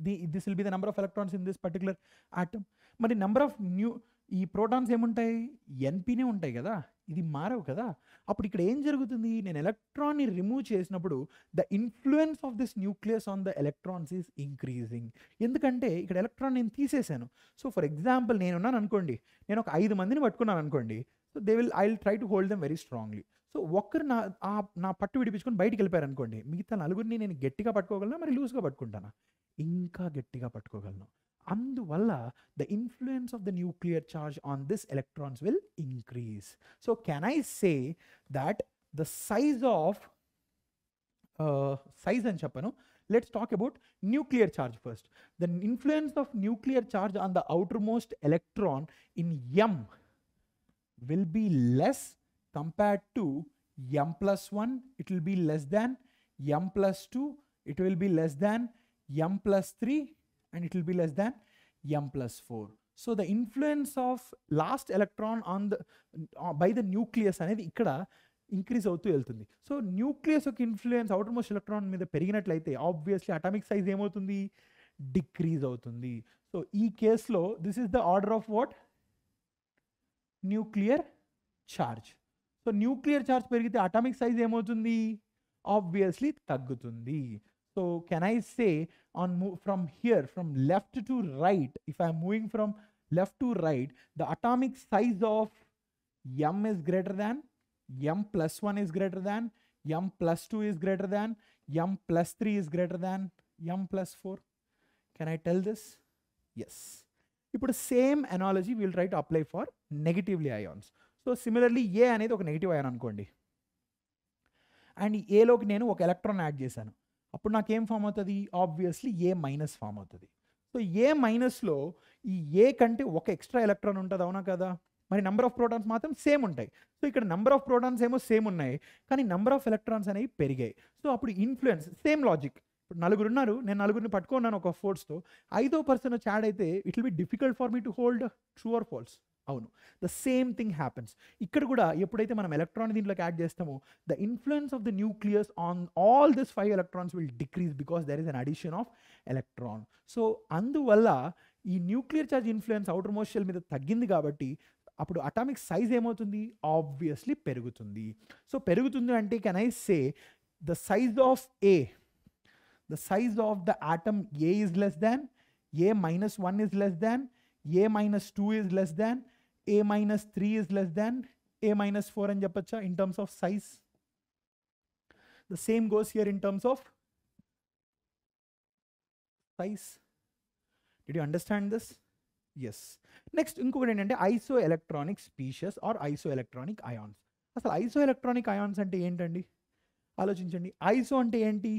the this will be the number of electrons in this particular atom మరి number of new E protons ఏముంటాయి ఎన్పినే ఉంటాయి కదా ఇది మారవు కదా అప్పుడు ఇక్కడ ఏం జరుగుతుంది నేను ఎలక్ట్రాన్ని రిమూవ్ చేసినప్పుడు the influence of this nucleus on the electrons is increasing ఎందుకంటే ఇక్కడ ఎలక్ట్రాన్ నేను తీసేశాను సో ఫర్ ఎగ్జాంపుల్ నేనున్నాను అనుకోండి నేను ఒక ఐదు మందిని పట్టుకున్నాను అనుకోండి so they will I will try to hold them very strongly so ఒక్కరు నా నా పట్టు విడిపించుకొని బయటికి వెళ్ళిపోయారు అనుకోండి మిగతా నలుగురిని నేను గట్టిగా పట్టుకోగలను మరి లూజ్గా పట్టుకుంటాను ఇంకా గట్టిగా పట్టుకోగలను Anduvalla, the influence of the nuclear charge on this electrons will increase. So can I say that the size of uh, size and chapano? Let's talk about nuclear charge first. The influence of nuclear charge on the outermost electron in M will be less compared to M plus 1. It will be less than M plus 2. It will be less than M plus 3. and it will be less than m plus 4 so the influence of last electron on the by the nucleus అనేది ఇక్కడ increase అవుతూ వెళ్తుంది so nucleus యొక్క influence outer most electron మీద పెరిగినట్లయితే obviously atomic size ఏమవుతుంది decrease అవుతుంది so ఈ కేసులో this is the order of what nuclear charge so nuclear charge పెరిగితే అటామిక్ సైజ్ ఏమవుతుంది ఆబ్వియస్లీ తగ్గుతుంది so can I say on move from here from left to right if i am moving from left to right the atomic size of m is greater than m plus 1 is greater than m plus 2 is greater than m plus 3 is greater than m plus 4 can i tell this yes ఇప్పుడు same analogy will try to apply for negatively ions so similarly A అనేది ఒక negative ion అనుకోండి and ఏలోకి నేను ఒక electron add చేశాను అప్పుడు నాకేం ఫామ్ అవుతుంది ఆబ్వియస్లీ ఏ మైనస్ ఫామ్ అవుతుంది సో ఏ మైనస్లో ఈ ఏ కంటే ఒక ఎక్స్ట్రా ఎలక్ట్రాన్ ఉంటుంది అవునా కదా మరి నెంబర్ ఆఫ్ ప్రోటాన్స్ మాత్రం సేమ్ ఉంటాయి సో ఇక్కడ నెంబర్ ఆఫ్ ప్రోటాన్స్ ఏమో సేమ్ ఉన్నాయి కానీ నెంబర్ ఆఫ్ ఎలక్ట్రాన్స్ అనేవి పెరిగాయి సో అప్పుడు ఇన్ఫ్లుయెన్స్ సేమ్ లాజిక్ ఇప్పుడు నలుగురు ఉన్నారు నేను నలుగురిని పట్టుకున్నాను ఒక ఫోర్స్తో ఐదో పర్సన్ చాడ్ అయితే it will be difficult for me to hold true or false అవును ద సేమ్ థింగ్ హ్యాపెన్స్ ఇక్కడ కూడా ఎప్పుడైతే మనం ఎలక్ట్రాన్ దీంట్లోకి యాడ్ చేస్తామో the influence of the nucleus on all this five electrons will decrease because there is an addition of electron so అందువల్ల ఈ nuclear charge influence outermost మీద తగ్గింది కాబట్టి అప్పుడు అటామిక్ సైజ్ ఏమవుతుంది ఆబ్వియస్లీ పెరుగుతుంది సో పెరుగుతుంది అంటే can I say the size of A the size of the atom A is less than A minus one is less than A minus two is less than A minus three is less than A minus four అని చెప్పచ్చా in terms of size the same goes here in terms of size did you understand this yes next ఇంకొకటి ఏంటంటే isoelectronic species or isoelectronic ions అసలు isoelectronic ions అంటే ఏంటండి ఆలోచించండి ఐసో అంటే ఏంటి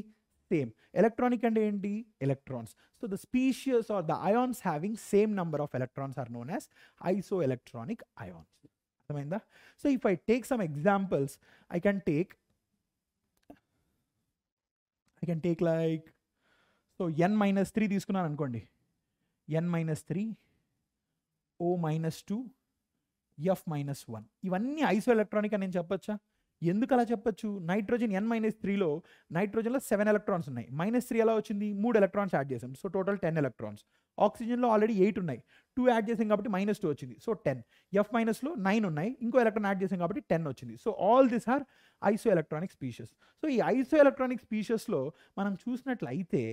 సేమ్ ఎలక్ట్రానిక్ అంటే ఏంటి electrons so the species or the ions having same number of electrons are known as isoelectronic ions అర్థమైందా so if I take some examples I can take I can take like so N minus three తీసుకున్నాను అనుకోండి N minus three O minus two F minus one ఇవన్నీ ఐసో electronic అని నేను చెప్పచ్చా ఎందుకు అలా చెప్పచ్చు nitrogen N minus త్రీలో నైట్రోజన్లో సెవెన్ ఎలక్ట్రాన్స్ ఉన్నాయి మైనస్ త్రీ ఎలా వచ్చింది మూడు ఎలక్ట్రాన్స్ యాడ్ చేసాం సో టోటల్ టెన్ ఎలక్ట్రాన్స్ ఆక్సిజన్లో ఆల్రెడీ ఎయిట్ ఉన్నాయి టూ యాడ్ చేసాం కాబట్టి మైనస్ టూ వచ్చింది సో టెన్ ఎఫ్ మైనస్లో నైన్ ఉన్నాయి ఇంకో ఎలక్ట్రాన్ యాడ్ చేసాం కాబట్టి టెన్ వచ్చింది so all this are isoelectronic species so ఈ ఐసో ఎలక్ట్రానిక్ స్పీషియస్లో మనం చూసినట్లయితే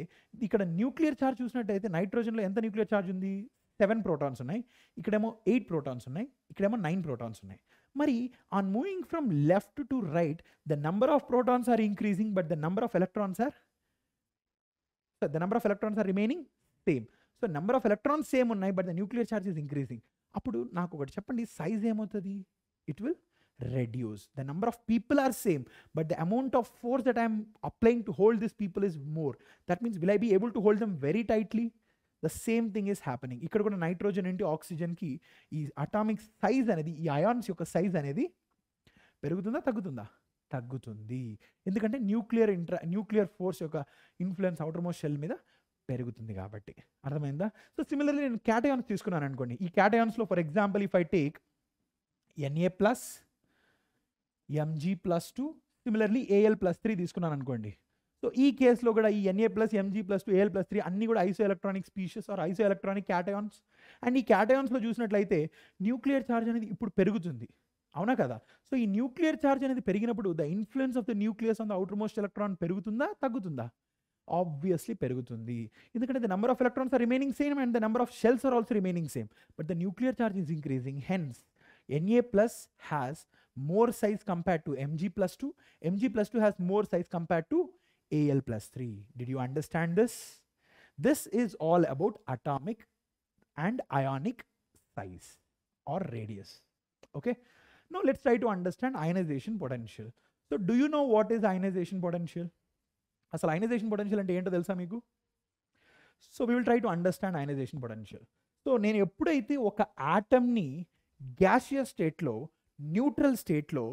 ఇక్కడ న్యూక్లియర్ ఛార్జ్ చూసినట్టయితే నైట్రోజన్లో ఎంత న్యూక్లియర్ ఛార్జ్ ఉంది సెవెన్ ప్రోటాన్స్ ఉన్నాయి ఇక్కడేమో ఎయిట్ ప్రోటాన్స్ ఉన్నాయి ఇక్కడేమో నైన్ ప్రోటాన్స్ ఉన్నాయి మరి on moving from left to right the number of protons are increasing but the number of electrons are the number of electrons are remaining same so number of electrons same ఉన్నాయి but the nuclear charge is increasing అప్పుడు నాకు ఒకటి చెప్పండి size ఏమవుతుంది it will reduce the number of people are same but the amount of force that I'm applying to hold this people is more that means will I be able to hold them very tightly the same thing is happening ఇక్కడ కూడా nitrogen ఏంటి ఆక్సిజన్కి ఈ atomic size అనేది ఈ ions యొక్క size అనేది పెరుగుతుందా తగ్గుతుందా తగ్గుతుంది ఎందుకంటే న్యూక్లియర్ ఇంట్రా న్యూక్లియర్ ఫోర్స్ యొక్క ఇన్ఫ్లుయెన్స్ అవుటర్ మోస్ట్ షెల్ మీద పెరుగుతుంది కాబట్టి అర్థమైందా సో సిమిలర్లీ నేను క్యాటయాన్స్ తీసుకున్నాను అనుకోండి ఈ క్యాటయాన్స్లో for example if I take NA plus MG plus two similarly AL plus three తీసుకున్నాను అనుకోండి సో ఈ కేసులో కూడా ఈ NA plus MG plus two AL plus three అన్ని కూడా isoelectronic species or isoelectronic cations and ఈ క్యాటగాన్స్లో చూసినట్లయితే న్యూక్లియర్ ఛార్జ్ అనేది ఇప్పుడు పెరుగుతుంది అవునా కదా సో ఈ న్యూక్లియర్ ఛార్జ్ అనేది పెరిగినప్పుడు the influence of the nucleus on the outer most electron పెరుగుతుందా తగ్గుతుందా ఆబ్వియస్లీ పెరుగుతుంది ఎందుకంటే the number of electrons are remaining same and the number of shells are also remaining same but the nuclear charge is increasing hence NA plus has more size compared to MG plus two MG plus two has more size compared to Al plus 3. Did you understand this? This is all about atomic and ionic size or radius. Okay. Now let's try to understand ionization potential. So do you know what is ionization potential? ionization అసలు ionization potential అంటే So we will try to understand ionization potential. So ionization potential so atom ఎప్పుడైతే gaseous state gaseous neutral state స్టేట్లో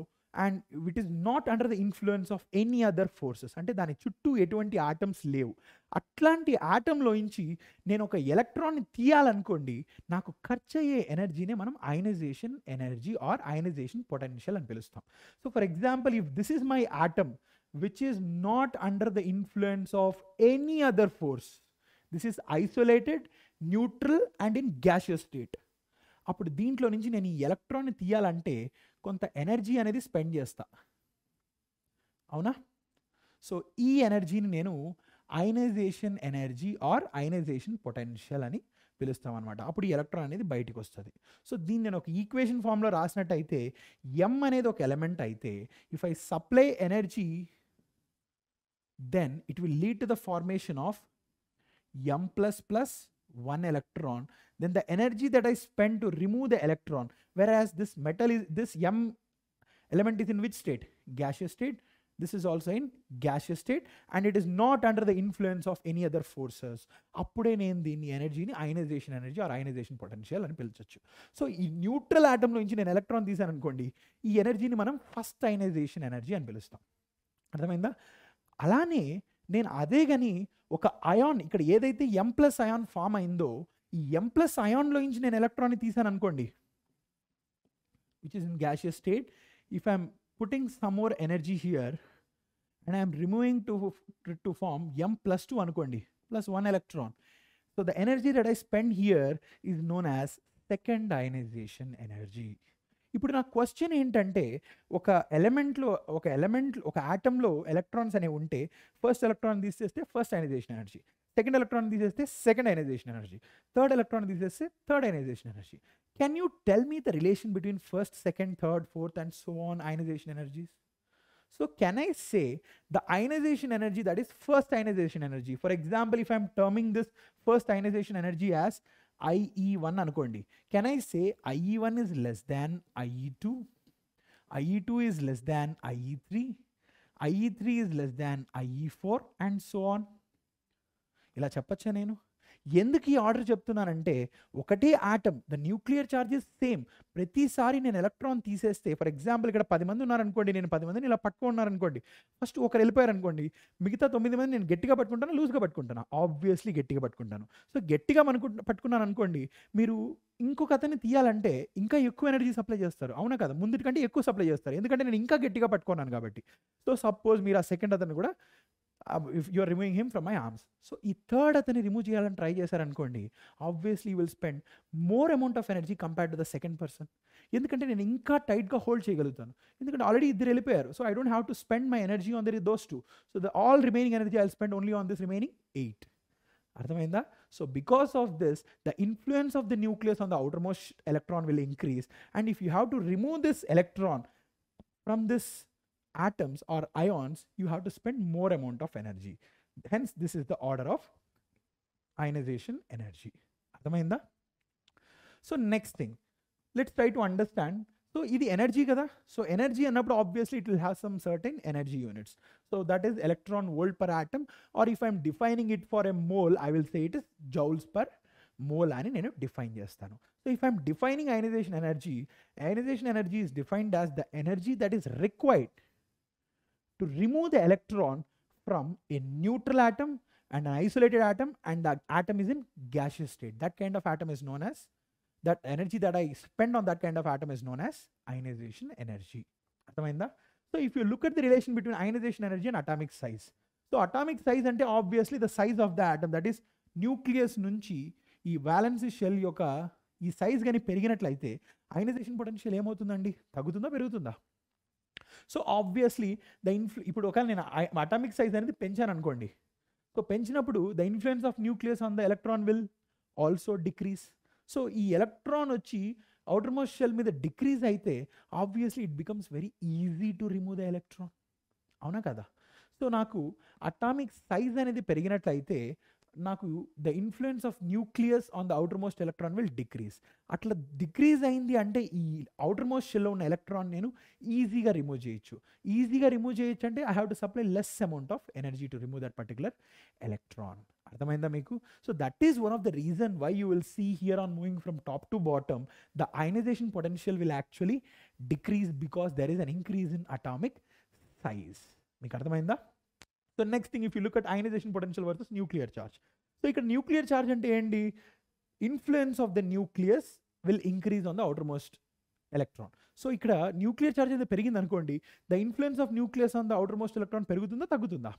and it is not under the influence of any other forces అంటే దాని చుట్టూ ఎటువంటి atoms లేవు అట్లాంటి ఆటంలోంచి నేను ఒక ఎలక్ట్రాన్ని తీయాలనుకోండి నాకు ఖర్చు అయ్యే ఎనర్జీనే మనం ionization energy or ionization potential అని పిలుస్తాం so for example if this is my atom which is not under the influence of any other force this is isolated neutral and in gaseous state అప్పుడు దీంట్లో నుంచి నేను ఈ ఎలక్ట్రాన్ని తీయాలంటే కొంత energy అనేది స్పెండ్ చేస్తా అవునా సో ఈ ఎనర్జీని నేను ionization energy or ionization potential అని పిలుస్తాం అనమాట అప్పుడు ఈ ఎలక్ట్రాన్ అనేది బయటకు వస్తుంది సో దీన్ని నేను ఒక ఈక్వేషన్ ఫామ్లో రాసినట్టయితే ఎం అనేది ఒక ఎలిమెంట్ అయితే if I supply energy then it will lead to the formation of M plus plus one electron then the energy that I spend to remove the electron, whereas this metal is this M element is in which state? Gaseous state. This is also in gaseous state and it is not under the influence of any other forces. అప్పుడే నేను దీన్ని ఎనర్జీని ionization energy or ionization potential అని పిలిచొచ్చు so ఈ neutral ఆటంలో నుంచి electron electron తీసాను అనుకోండి ఈ ఎనర్జీని మనం ఫస్ట్ అయనైజేషన్ ఎనర్జీ అని పిలుస్తాం అర్థమైందా అలానే నేను అదే కానీ ఒక అయాన్ ఇక్కడ ఏదైతే ఎం ప్లస్ అయాన్ ఫామ్ అయిందో ఈ ఎం ప్లస్ అయాన్లో నుంచి నేను ఎలక్ట్రాన్ని తీసాను అనుకోండి which is in gaseous state if I'm putting some more energy here and I'm removing two to form M plus two అనుకోండి plus one electron so the energy that I spend here is known as second ionization energy ఇప్పుడు నా question ఏంటంటే ఒక ఎలిమెంట్లో ఒక element ఒక ఆటంలో electrons అనేవి ఉంటే first electron తీసేస్తే first ionization energy second electron తీసేస్తే second ionization energy third electron తీసేస్తే third ionization energy can you tell me the relation between first second third fourth and so on ionization energies so can i say the ionization energy that is first ionization energy for example if i'm terming this first ionization energy as ie1 అనుకోండి can i say ie1 is less than ie2 ie2 is less than ie3 ie3 is less than ie4 and so on ఇలా చెప్పచ్చా నేను ఎందుకు ఈ order చెప్తున్నానంటే ఒకటే atom the nuclear charges same ప్రతిసారి నేను electron తీసేస్తే ఫర్ ఎగ్జాంపుల్ ఇక్కడ పది మంది ఉన్నారనుకోండి నేను పది మందిని ఇలా పట్టుకున్నారనుకోండి ఫస్ట్ ఒకరు వెళ్ళిపోయారనుకోండి మిగతా తొమ్మిది మంది నేను గట్టిగా పట్టుకుంటాను లూజ్గా పట్టుకుంటాను ఆబ్వియస్లీ గట్టిగా పట్టుకుంటాను సో గట్టిగా అనుకు పట్టుకున్నాను అనుకోండి మీరు ఇంకొక అతన్ని తీయాలంటే ఇంకా ఎక్కువ ఎనర్జీ సప్లై చేస్తారు అవునా కదా ముందుకంటే ఎక్కువ సప్లై చేస్తారు ఎందుకంటే నేను ఇంకా గట్టిగా పట్టుకున్నాను కాబట్టి సో సపోజ్ మీరు ఆ సెకండ్ అతను కూడా if you are removing him from my arms so ఈ థర్డ్ అతని రిమూవ్ చేయాలని ట్రై చేశారనుకోండి obviously will spend more amount of energy compared to the second person ఎందుకంటే నేను ఇంకా టైట్గా హోల్డ్ చేయగలుగుతాను ఎందుకంటే ఆల్రెడీ ఇద్దరు వెళ్ళిపోయారు so I don't have to spend my energy on their those two so the all remaining energy I spend only on this remaining eight అర్థమైందా so because of this the influence of the nucleus on the outer most electron will increase and if you have to remove this electron from this atoms or ions, you have to spend more amount of energy. Hence, this is the order of ionization energy. So, next thing, let's try to understand. So, this is energy. So, energy, obviously, it will have some certain energy units. So, that is electron volt per atom. Or if I'm defining it for a mole, I will say it is joules per mole. define So, if I'm defining ionization energy, ionization energy is defined as the energy that is required to remove the electron from a neutral atom and an isolated atom and that atom is in gaseous state. That kind of atom is known as, that energy that I spend on that kind of atom is known as ionization energy. So if you look at the relation between ionization energy and atomic size. So atomic size అంటే obviously the size of the atom that is nucleus నుంచి ఈ valency shell యొక్క ఈ size కానీ పెరిగినట్లయితే ionisation potential ఏమవుతుందండి తగ్గుతుందా పెరుగుతుందా so obviously the ఇన్ఫ్లు ఇప్పుడు ఒకవేళ నేను అటామిక్ సైజ్ అనేది పెంచాను అనుకోండి సో పెంచినప్పుడు the influence of nucleus on the electron will also decrease so ఈ ఎలక్ట్రాన్ వచ్చి అవుటర్ మోస్ట్ షెల్ మీద డిక్రీజ్ అయితే obviously it becomes very easy to remove the electron అవునా కదా సో నాకు అటామిక్ సైజ్ అనేది పెరిగినట్లయితే నాకు the influence of nucleus on the outermost electron will decrease అట్లా డిక్రీజ్ అయింది అంటే ఈ ఔటర్ మోస్ట్ షెల్లో ఉన్న ఎలక్ట్రాన్ నేను ఈజీగా రిమూవ్ చేయొచ్చు ఈజీగా రిమూవ్ చేయొచ్చు అంటే I have to supply less amount of energy to remove that particular electron అర్థమైందా మీకు so that is one of the reason why you will see here on moving from top to bottom the ionization potential will actually decrease because there is an increase in atomic size మీకు అర్థమైందా so next thing if you look at ionization potential versus nuclear charge so ఇక్కడ nuclear charge అంటే ఏంటి influence of the nucleus will increase on the outer most electron so ఇక్కడ nuclear charge అయితే పెరిగింది అనుకోండి the influence of nucleus on the outer most electron పెరుగుతుందా తగ్గుతుందా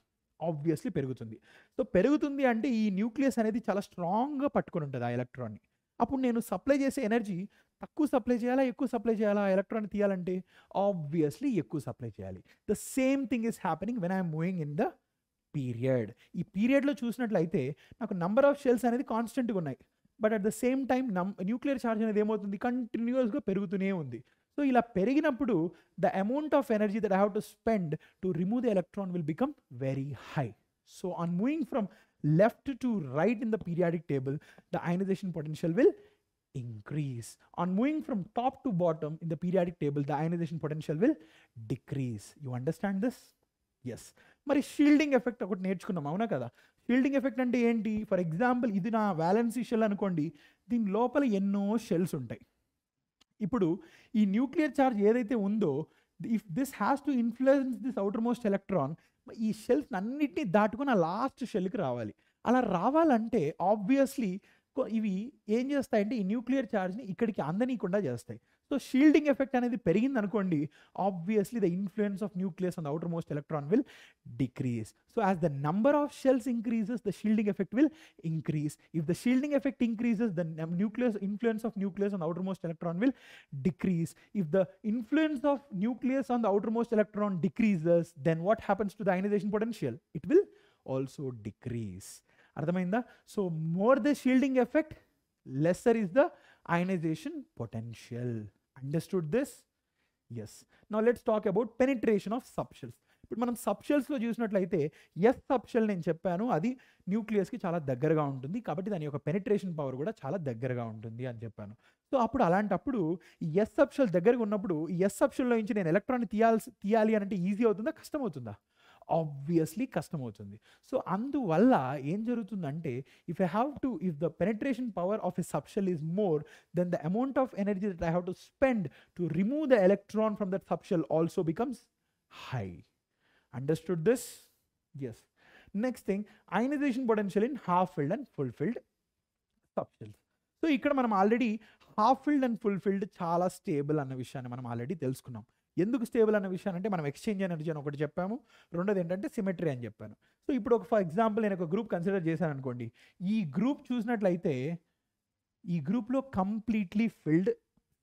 obviously పెరుగుతుంది సో పెరుగుతుంది అంటే ఈ న్యూక్లియస్ అనేది చాలా స్ట్రాంగ్గా పట్టుకుని ఉంటుంది ఆ ఎలక్ట్రాన్ని అప్పుడు నేను సప్లై చేసే ఎనర్జీ తక్కువ సప్లై చేయాలా ఎక్కువ సప్లై చేయాలా ఆ ఎలక్ట్రాన్ తీయాలంటే ఆబ్వియస్లీ ఎక్కువ సప్లై చేయాలి the same thing is happening when I'm moving in the period ఈ పీరియడ్లో చూసినట్లయితే నాకు నంబర్ ఆఫ్ షెల్స్ అనేది కాన్స్టెంట్గా ఉన్నాయి but at the same time నం న్యూక్లియర్ ఛార్జ్ అనేది ఏమవుతుంది కంటిన్యూస్గా పెరుగుతూనే ఉంది సో ఇలా పెరిగినప్పుడు the amount of energy that I have to spend to remove the electron will become very high so on moving from left to right in the periodic table the ionization potential will increase on moving from top to bottom in the periodic table the ionization potential will decrease you understand this yes మరి shielding effect ఒకటి నేర్చుకున్నాం అవునా కదా shielding effect అంటే ఏంటి for example ఇది నా valency shell అనుకోండి దీని లోపల ఎన్నో షెల్స్ ఉంటాయి ఇప్పుడు ఈ న్యూక్లియర్ ఛార్జ్ ఏదైతే ఉందో if this has to influence this outer most electron ఈ షెల్స్ అన్నిటినీ దాటుకుని ఆ లాస్ట్ షెల్కి రావాలి అలా రావాలంటే ఆబ్వియస్లీ ఇవి ఏం చేస్తాయంటే ఈ న్యూక్లియర్ ఛార్జ్ని ఇక్కడికి అందనీయకుండా చేస్తాయి సో షీల్డింగ్ ఎఫెక్ట్ అనేది పెరిగింది అనుకోండి obviously the influence of nucleus on outer most electron will decrease so as the number of shells increases the shielding effect will increase if the shielding effect increases the nucleus influence of nucleus on outer most electron will decrease if the influence of nucleus on the outer most electron decreases then what happens to the ionization potential it will also decrease అర్థమైందా so more the shielding effect lesser is the ionization potential understood this yes నా let's talk about penetration of subshells ఇప్పుడు మనం సబ్షల్స్లో చూసినట్లయితే yes సబ్షల్ నేను చెప్పాను అది న్యూక్లియస్కి చాలా దగ్గరగా ఉంటుంది కాబట్టి దాని యొక్క పెనిట్రేషన్ పవర్ కూడా చాలా దగ్గరగా ఉంటుంది అని చెప్పాను సో అప్పుడు అలాంటప్పుడు ఈ ఎస్ సబ్షల్ దగ్గరగా ఉన్నప్పుడు ఈ ఎస్ సబ్షల్లో నుంచి నేను ఎలక్ట్రాన్ తీయాల్సి తీయాలి అంటే ఈజీ అవుతుందా కష్టం అవుతుందా ఆబ్వియస్లీ కష్టం అవుతుంది సో అందువల్ల ఏం జరుగుతుందంటే if I have to if the penetration power of a subshell is more then the amount of energy that I have to spend to remove the electron from that subshell also becomes high understood this yes next thing ionization potential in half filled and full filled subshells so ఇక్కడ మనం already half filled and full filled చాలా stable అన్న విషయాన్ని మనం already తెలుసుకున్నాం ఎందుకు stable అన్న విషయాన్ని అంటే మనం ఎక్స్చేంజ్ ఎనర్జీ అని ఒకటి చెప్పాము రెండోది ఏంటంటే సిమెట్రీ అని చెప్పాను సో ఇప్పుడు ఒక ఫర్ ఎగ్జాంపుల్ నేను ఒక గ్రూప్ కన్సిడర్ చేశాను అనుకోండి ఈ గ్రూప్ చూసినట్లయితే ఈ గ్రూప్లో కంప్లీట్లీ ఫిల్డ్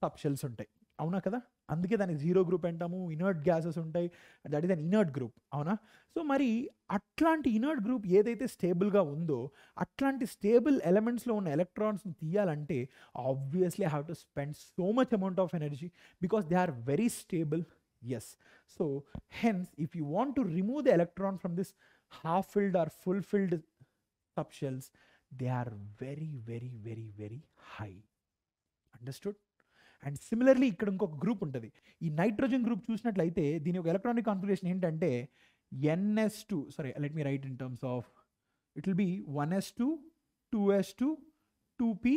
సబ్షెల్స్ ఉంటాయి అవునా కదా అందుకే దానికి జీరో గ్రూప్ అంటాము ఇనర్ట్ గ్యాసెస్ ఉంటాయి that is an inert group అవునా సో మరి అట్లాంటి ఇనర్ట్ గ్రూప్ ఏదైతే స్టేబుల్గా ఉందో అట్లాంటి స్టేబుల్ ఎలిమెంట్స్లో ఉన్న ఎలక్ట్రాన్స్ని తీయాలంటే obviously have to spend so much amount of energy because they are very stable yes so hence if you want to remove the electron from this half filled or full filled subshells they are very very very very high understood and similarly ఇక్కడ ఇంకొక group ఉంటుంది ఈ nitrogen group చూసినట్లయితే దీని ఒక electronic configuration ఏంటంటే n s two sorry let me write in terms of it will be one s two two s two two p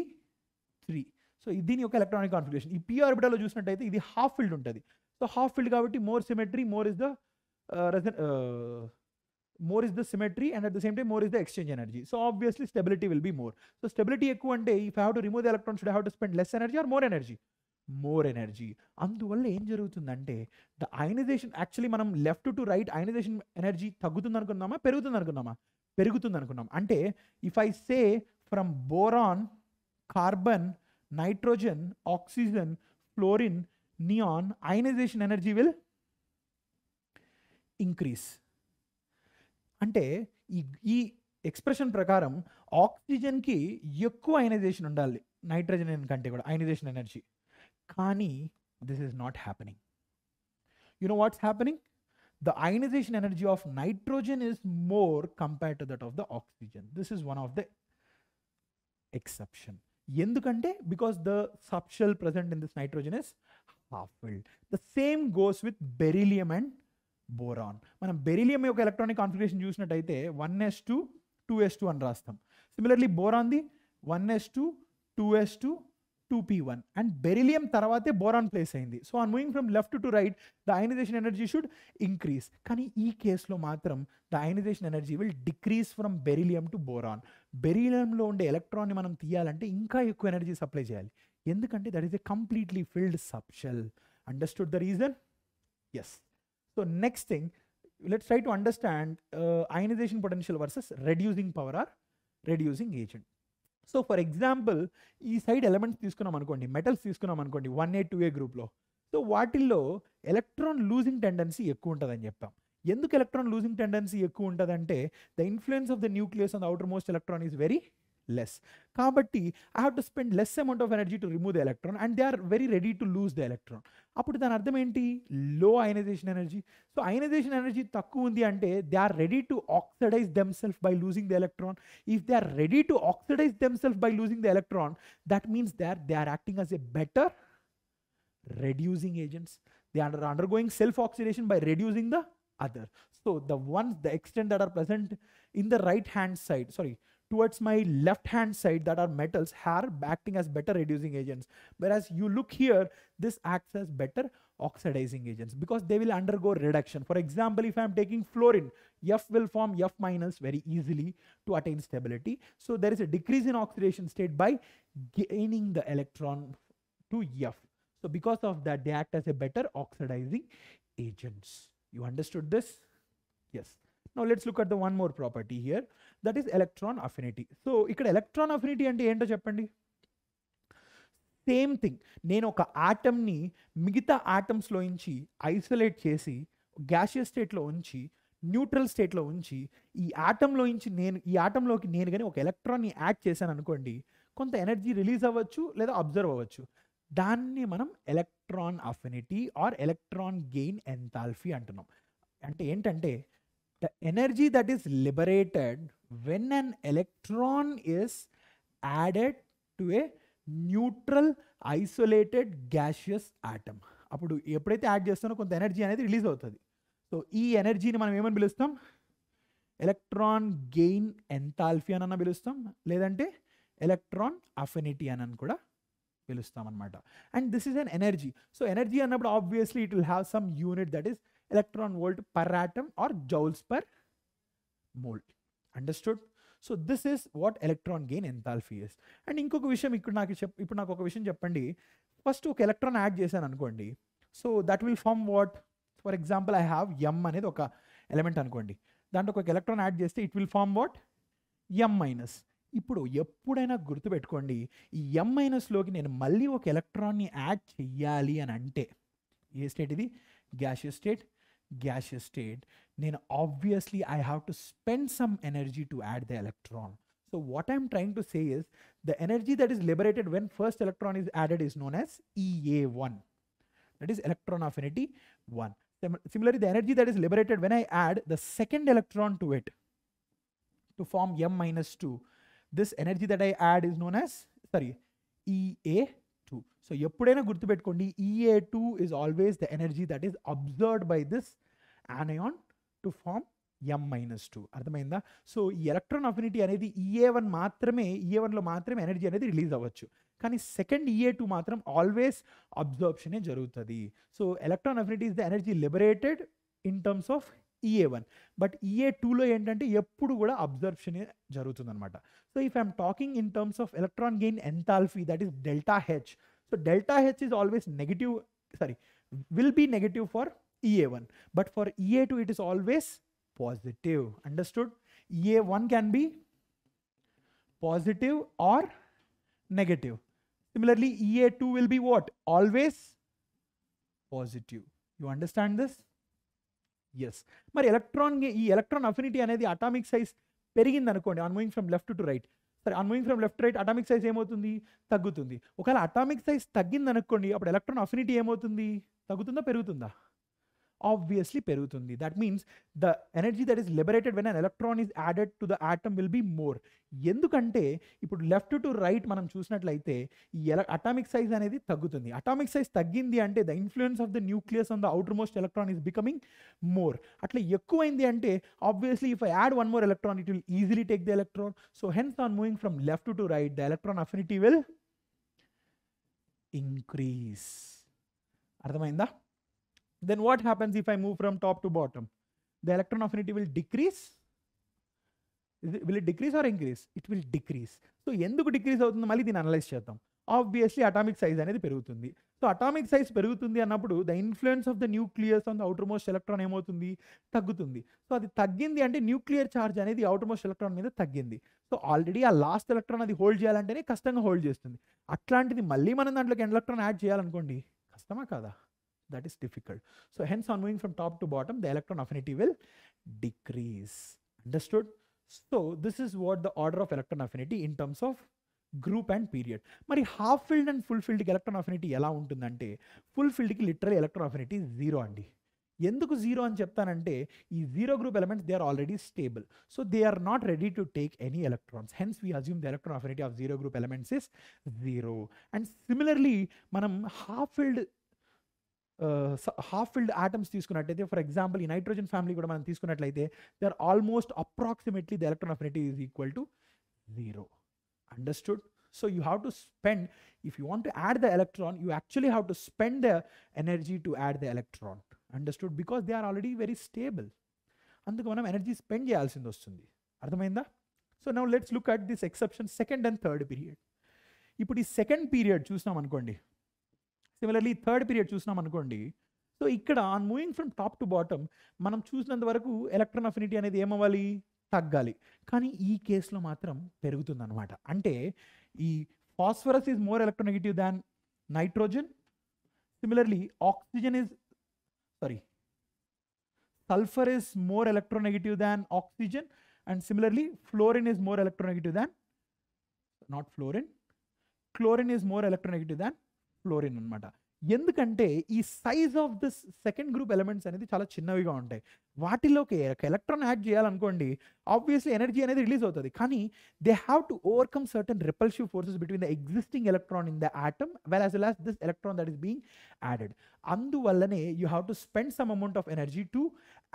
three so దీని ఒక ఎలక్ట్రానిక్ కాన్ఫిగరేషన్ ఈ పి ఆర్బిటల్లో చూసినట్టయితే ఇది హాఫ్ ఫీల్డ్ ఉంటుంది సో హాఫ్ ఫీల్డ్ కాబట్టి more symmetry more is the more is the symmetry and at the same time more is the exchange energy so obviously stability will be more so stability ఎక్కువ అంటే if have to remove the electron should have to spend less energy or more energy more energy అందువల్ల ఏం జరుగుతుందంటే the ionization actually మనం left to right ionization energy తగ్గుతుంది అనుకున్నామా పెరుగుతుంది అనుకున్నామా పెరుగుతుంది అనుకున్నాం అంటే if I say from boron carbon nitrogen oxygen fluorine neon ionization energy will increase అంటే ఈ ఈ ఎక్స్ప్రెషన్ ప్రకారం ఆక్సిజన్కి ఎక్కువ అయనైజేషన్ ఉండాలి నైట్రోజన్ కంటే కూడా అయనైజేషన్ ఎనర్జీ కానీ this is not happening you know what's happening the ionization energy of nitrogen is more compared to that of the oxygen. This is one of the exception. ఎందుకంటే because the subshell present in this nitrogen is half filled the same goes with beryllium and boron మనం beryllium యొక్క electronic configuration చూసినట్టయితే one s two two s two అని రాస్తాం similarly బోరాన్ది one s two two s two two p one and beryllium తర్వాతే boron place అయింది so on moving from left to right the ionization energy should increase కానీ ఈ కేసులో మాత్రం the ionization energy will decrease from beryllium to boron బెరిలియంలో ఉండే ఎలక్ట్రాన్ని మనం తీయాలంటే ఇంకా ఎక్కువ ఎనర్జీ సప్లై చేయాలి ఎందుకంటే that is a completely filled subshell understood the reason yes so next thing let's try to understand ionization potential versus reducing power or reducing agent so for example ఈ సైడ్ ఎలిమెంట్స్ తీసుకున్నాం అనుకోండి metals తీసుకున్నాం అనుకోండి one ఏ two ఏ గ్రూప్లో so వాటిల్లో electron losing tendency ఎక్కువ ఉంటుందని చెప్తాం ఎందుకు ఎలక్ట్రాన్ లూజింగ్ టెండెన్సీ ఎక్కువ ఉంటుందంటే the influence of the nucleus on the outer most electron is very less కాబట్టి I have to spend less amount of energy to remove the electron and they are very ready to lose the electron అప్పుడు దాని అర్థం ఏంటి low ionization energy so ionization energy తక్కువ ఉంది అంటే they are ready to oxidize themself by losing the electron if they are ready to oxidize themself by losing the electron that means they are they are acting as a better reducing agents they are undergoing self oxidation by reducing the other. So the ones, the extent that are present in the right hand side, sorry, towards my left hand side that are metals are acting as better reducing agents whereas you look here this acts as better oxidizing agents because they will undergo reduction for example if i am taking fluorine f will form f minus very easily to attain stability so there is a decrease in oxidation state by gaining the electron to f so because of that they act as a better oxidizing agents you understood this yes now let's look at the one more property here that is electron affinity so ఇక్కడ electron affinity అంటే ఏంటో చెప్పండి same thing నేను ఒక ఆటమ్ని మిగతా ఆటమ్స్లో ఉంచి isolate చేసి gaseous స్టేట్లో ఉంచి న్యూట్రల్ స్టేట్లో ఉంచి ఈ ఆటంలో ఉంచి నేను ఈ ఆటంలోకి నేను కానీ ఒక ఎలక్ట్రాన్ని యాడ్ చేశాను అనుకోండి కొంత ఎనర్జీ రిలీజ్ అవ్వచ్చు లేదా అబ్జర్వ్ అవ్వచ్చు దాన్ని మనం electron affinity or electron gain enthalpy అంటున్నాం అంటే ఏంటంటే the energy that is liberated when an electron is added to a neutral isolated gaseous atom అప్పుడు ఎప్పుడైతే యాడ్ చేస్తానో కొంత ఎనర్జీ అనేది రిలీజ్ అవుతుంది సో ఈ ఎనర్జీని మనం ఏమని పిలుస్తాం ఎలక్ట్రాన్ గెయిన్ ఎంతాల్ఫీ అని అన్న పిలుస్తాం లేదంటే ఎలక్ట్రాన్ అఫినిటీ అని కూడా పిలుస్తాం అనమాట and this is an energy so energy అన్నప్పుడు obviously it will have some unit that is electron volt per atom or joules per mole. Understood? So this is what electron gain enthalpy is and ఇంకొక విషయం ఇక్కడ నాకు చెప్ ఇప్పుడు నాకు ఒక విషయం చెప్పండి ఫస్ట్ ఒక ఎలక్ట్రాన్ యాడ్ చేశాను అనుకోండి so that will form what for example I have M అనేది ఒక ఎలిమెంట్ అనుకోండి దాంట్లో ఒక ఎలక్ట్రాన్ యాడ్ చేస్తే it will form what M minus ఇప్పుడు ఎప్పుడైనా గుర్తుపెట్టుకోండి ఈ ఎం మైనస్లోకి నేను మళ్ళీ ఒక ఎలక్ట్రాన్ని యాడ్ చెయ్యాలి అని అంటే ఏ స్టేట్ ఇది gaseous state gaseous state, then obviously I have to spend some energy to add the electron. So what I'm trying to say is the energy that is liberated when first electron is added is known as EA1. That is electron affinity 1. Similarly, the energy that is liberated when I add the second electron to it to form M minus 2, this energy that I add is known as, sorry, EA so ఎప్పుడైనా గుర్తుపెట్టుకోండి EA two is always the energy that is absorbed by this anion to form M minus two అర్థమైందా so ఈ electron affinity అనేది EA e one మాత్రమే EA e వన్లో మాత్రమే energy అనేది release అవ్వచ్చు కానీ సెకండ్ ఈఏ టూ మాత్రం ఆల్వేస్ అబ్జర్ప్షనే జరుగుతుంది so electron affinity is the energy liberated in terms of EA one but EA టూలో ఏంటంటే ఎప్పుడు కూడా జరుగుతుంది అనమాట so if I'm talking in terms of electron gain enthalpy that is delta H So delta H is always negative, sorry, will be negative for EA1, but for EA2 it is always positive. Understood? EA1 can be positive or negative. Similarly, EA2 will be what? Always positive. You understand this? Yes. But electron, ఈ electron affinity అనేది atomic size పెరిగింది అనుకోండి ఆన్ moving from left to right. సరే on moving from left right atomic size ఏమవుతుంది తగ్గుతుంది ఒకవేళ atomic size తగ్గింది అనుకోండి అప్పుడు ఎలక్ట్రాన్ అఫినిటీ ఏమవుతుంది తగ్గుతుందా పెరుగుతుందా ఆబ్వియస్లీ పెరుగుతుంది that means the energy that is liberated when an electron is added to the atom will be more ఎందుకంటే ఇప్పుడు లెఫ్ట్ టు రైట్ మనం చూసినట్లయితే ఈ అటామిక్ సైజ్ అనేది తగ్గుతుంది అటామిక్ సైజ్ తగ్గింది అంటే the influence of the nucleus on the outer most electron is becoming more అట్లా ఎక్కువైంది అంటే obviously if I add one more electron it will easily take the electron so hence on moving from left to right the electron affinity will increase అర్థమైందా then what happens if I move from top to bottom? The electron affinity will decrease. It, will it decrease or increase? It will decrease. So ఎందుకు decrease అవుతుందో మళ్ళీ దీన్ని analyse చేద్దాం obviously atomic size అనేది పెరుగుతుంది so atomic size పెరుగుతుంది అన్నప్పుడు the influence of the nucleus on the outer most electron ఏమవుతుంది తగ్గుతుంది సో అది తగ్గింది అంటే న్యూక్లియర్ ఛార్జ్ అనేది అవుటర్ మోస్ట్ ఎలక్ట్రాన్ మీద తగ్గింది సో ఆల్రెడీ ఆ లాస్ట్ ఎలక్ట్రాన్ అది హోల్డ్ చేయాలంటేనే కష్టంగా హోల్డ్ చేస్తుంది అట్లాంటిది మళ్ళీ మనం దాంట్లోకి ఎలక్ట్రాన్ యాడ్ చేయాలనుకోండి కష్టమా కదా that is difficult so hence on moving from top to bottom, the electron affinity will decrease. Understood? So this is what the order of electron affinity in terms of group and period మరి half filled and full ఫీల్డ్కి electron affinity ఎలా ఉంటుందంటే full ఫీల్డ్కి literal electron affinity zero అండి ఎందుకు zero అని చెప్తానంటే ఈ zero group elements they are already stable so they are not ready to take any electrons hence we assume the electron affinity of zero group elements is zero and similarly మనం half filled half filled atoms తీసుకున్నట్టయితే for example ఈ nitrogen family కూడా మనం తీసుకున్నట్లయితే they are almost approximately the electron affinity is equal to zero understood so you have to spend if you want to add the electron you actually have to spend the energy to add the electron understood because they are already very stable అందుకు మనం energy spend చేయాల్సింది వస్తుంది అర్థమైందా so now let's look at this exception second and third period ఇప్పుడు ఈ second period చూసినాం అనుకోండి similarly third period చూసినాం అనుకోండి సో ఇక్కడ on moving from top to bottom మనం చూసినంత వరకు ఎలక్ట్రాన్ అఫినిటీ అనేది ఏమవ్వాలి తగ్గాలి కానీ ఈ కేసులో మాత్రం పెరుగుతుందన్నమాట అంటే ఈ phosphorus is more electronegative than nitrogen similarly oxygen is sorry sulphur is more electronegative than oxygen and similarly fluorine is more electronegative than not fluorine chlorine is more electronegative than fluorine అనమాట ఎందుకంటే ఈ size of this second group elements అనేది చాలా చిన్నవిగా ఉంటాయి వాటిలోకి ఒక electron add చేయాలనుకోండి ఆబ్వియస్లీ ఎనర్జీ అనేది రిలీజ్ అవుతుంది కానీ they have to overcome certain repulsive forces between the existing electron in the atom well as well as this electron that is being added అందువల్లనే you have to spend some amount of energy to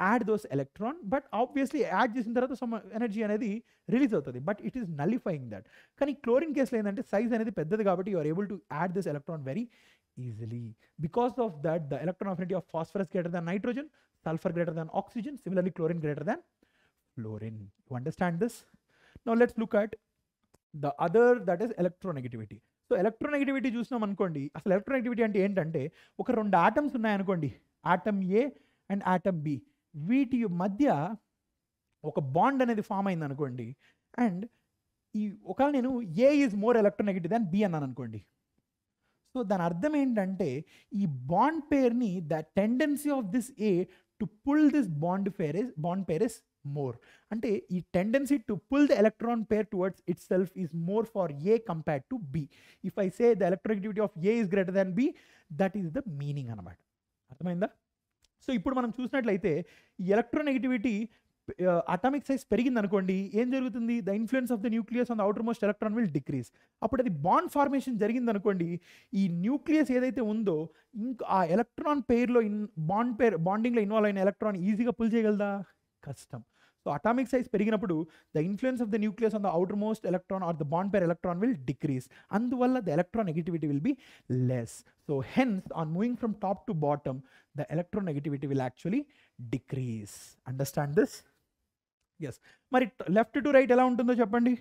add those electron but obviously add చేసిన తర్వాత some energy అనేది release అవుతుంది but it is nullifying that కానీ chlorine కేసులో ఏంటంటే size అనేది పెద్దది కాబట్టి you are able to add this electron very easily. Because of that, the electron affinity of phosphorus greater than nitrogen, sulfur greater than oxygen, similarly chlorine greater than fluorine. You understand this? Now let's look at the other that is electronegativity. So electronegativity చూసినాం అనుకోండి అసలు electronegativity అంటే ఏంటంటే ఒక రెండు atoms ఉన్నాయనుకోండి atom A and atom B వీటి మధ్య ఒక బాండ్ అనేది ఫామ్ అయింది అనుకోండి అండ్ ఈ ఒకవేళ నేను A is more electronegative than B అన్నాను అనుకోండి సో దాని అర్థం ఏంటంటే ఈ బాండ్ పేర్ని the tendency of this A to pull this bond is bond is more అంటే ఈ tendency to pull the electron pair towards itself is more for A compared to B if I say the electronegativity of A is greater than B that is the meaning అనమాట అర్థమైందా so ఇప్పుడు మనం చూసినట్లయితే ఈ electronegativity atomic size పెరిగింది అనుకోండి ఏం జరుగుతుంది the influence of the nucleus on outer most electron will decrease అప్పుడు అది బాండ్ ఫార్మేషన్ జరిగింది అనుకోండి ఈ న్యూక్లియస్ ఏదైతే ఉందో ఇంకా ఆ ఎలక్ట్రాన్ పేర్లో ఇన్ బాండ్ పేర్ బాండింగ్లో ఇన్వాల్వ్ అయిన ఎలక్ట్రాన్ ఈజీగా పుల్ చేయగలదా కష్టం సో అటామిక్ సైజ్ పెరిగినప్పుడు the influence of the nucleus on the outer most electron or the bond pair electron will decrease అందువల్ల the electronegativity will be less so hence on moving from top to bottom the electronegativity will actually decrease understand this yes మరి left to right ఎలా ఉంటుందో చెప్పండి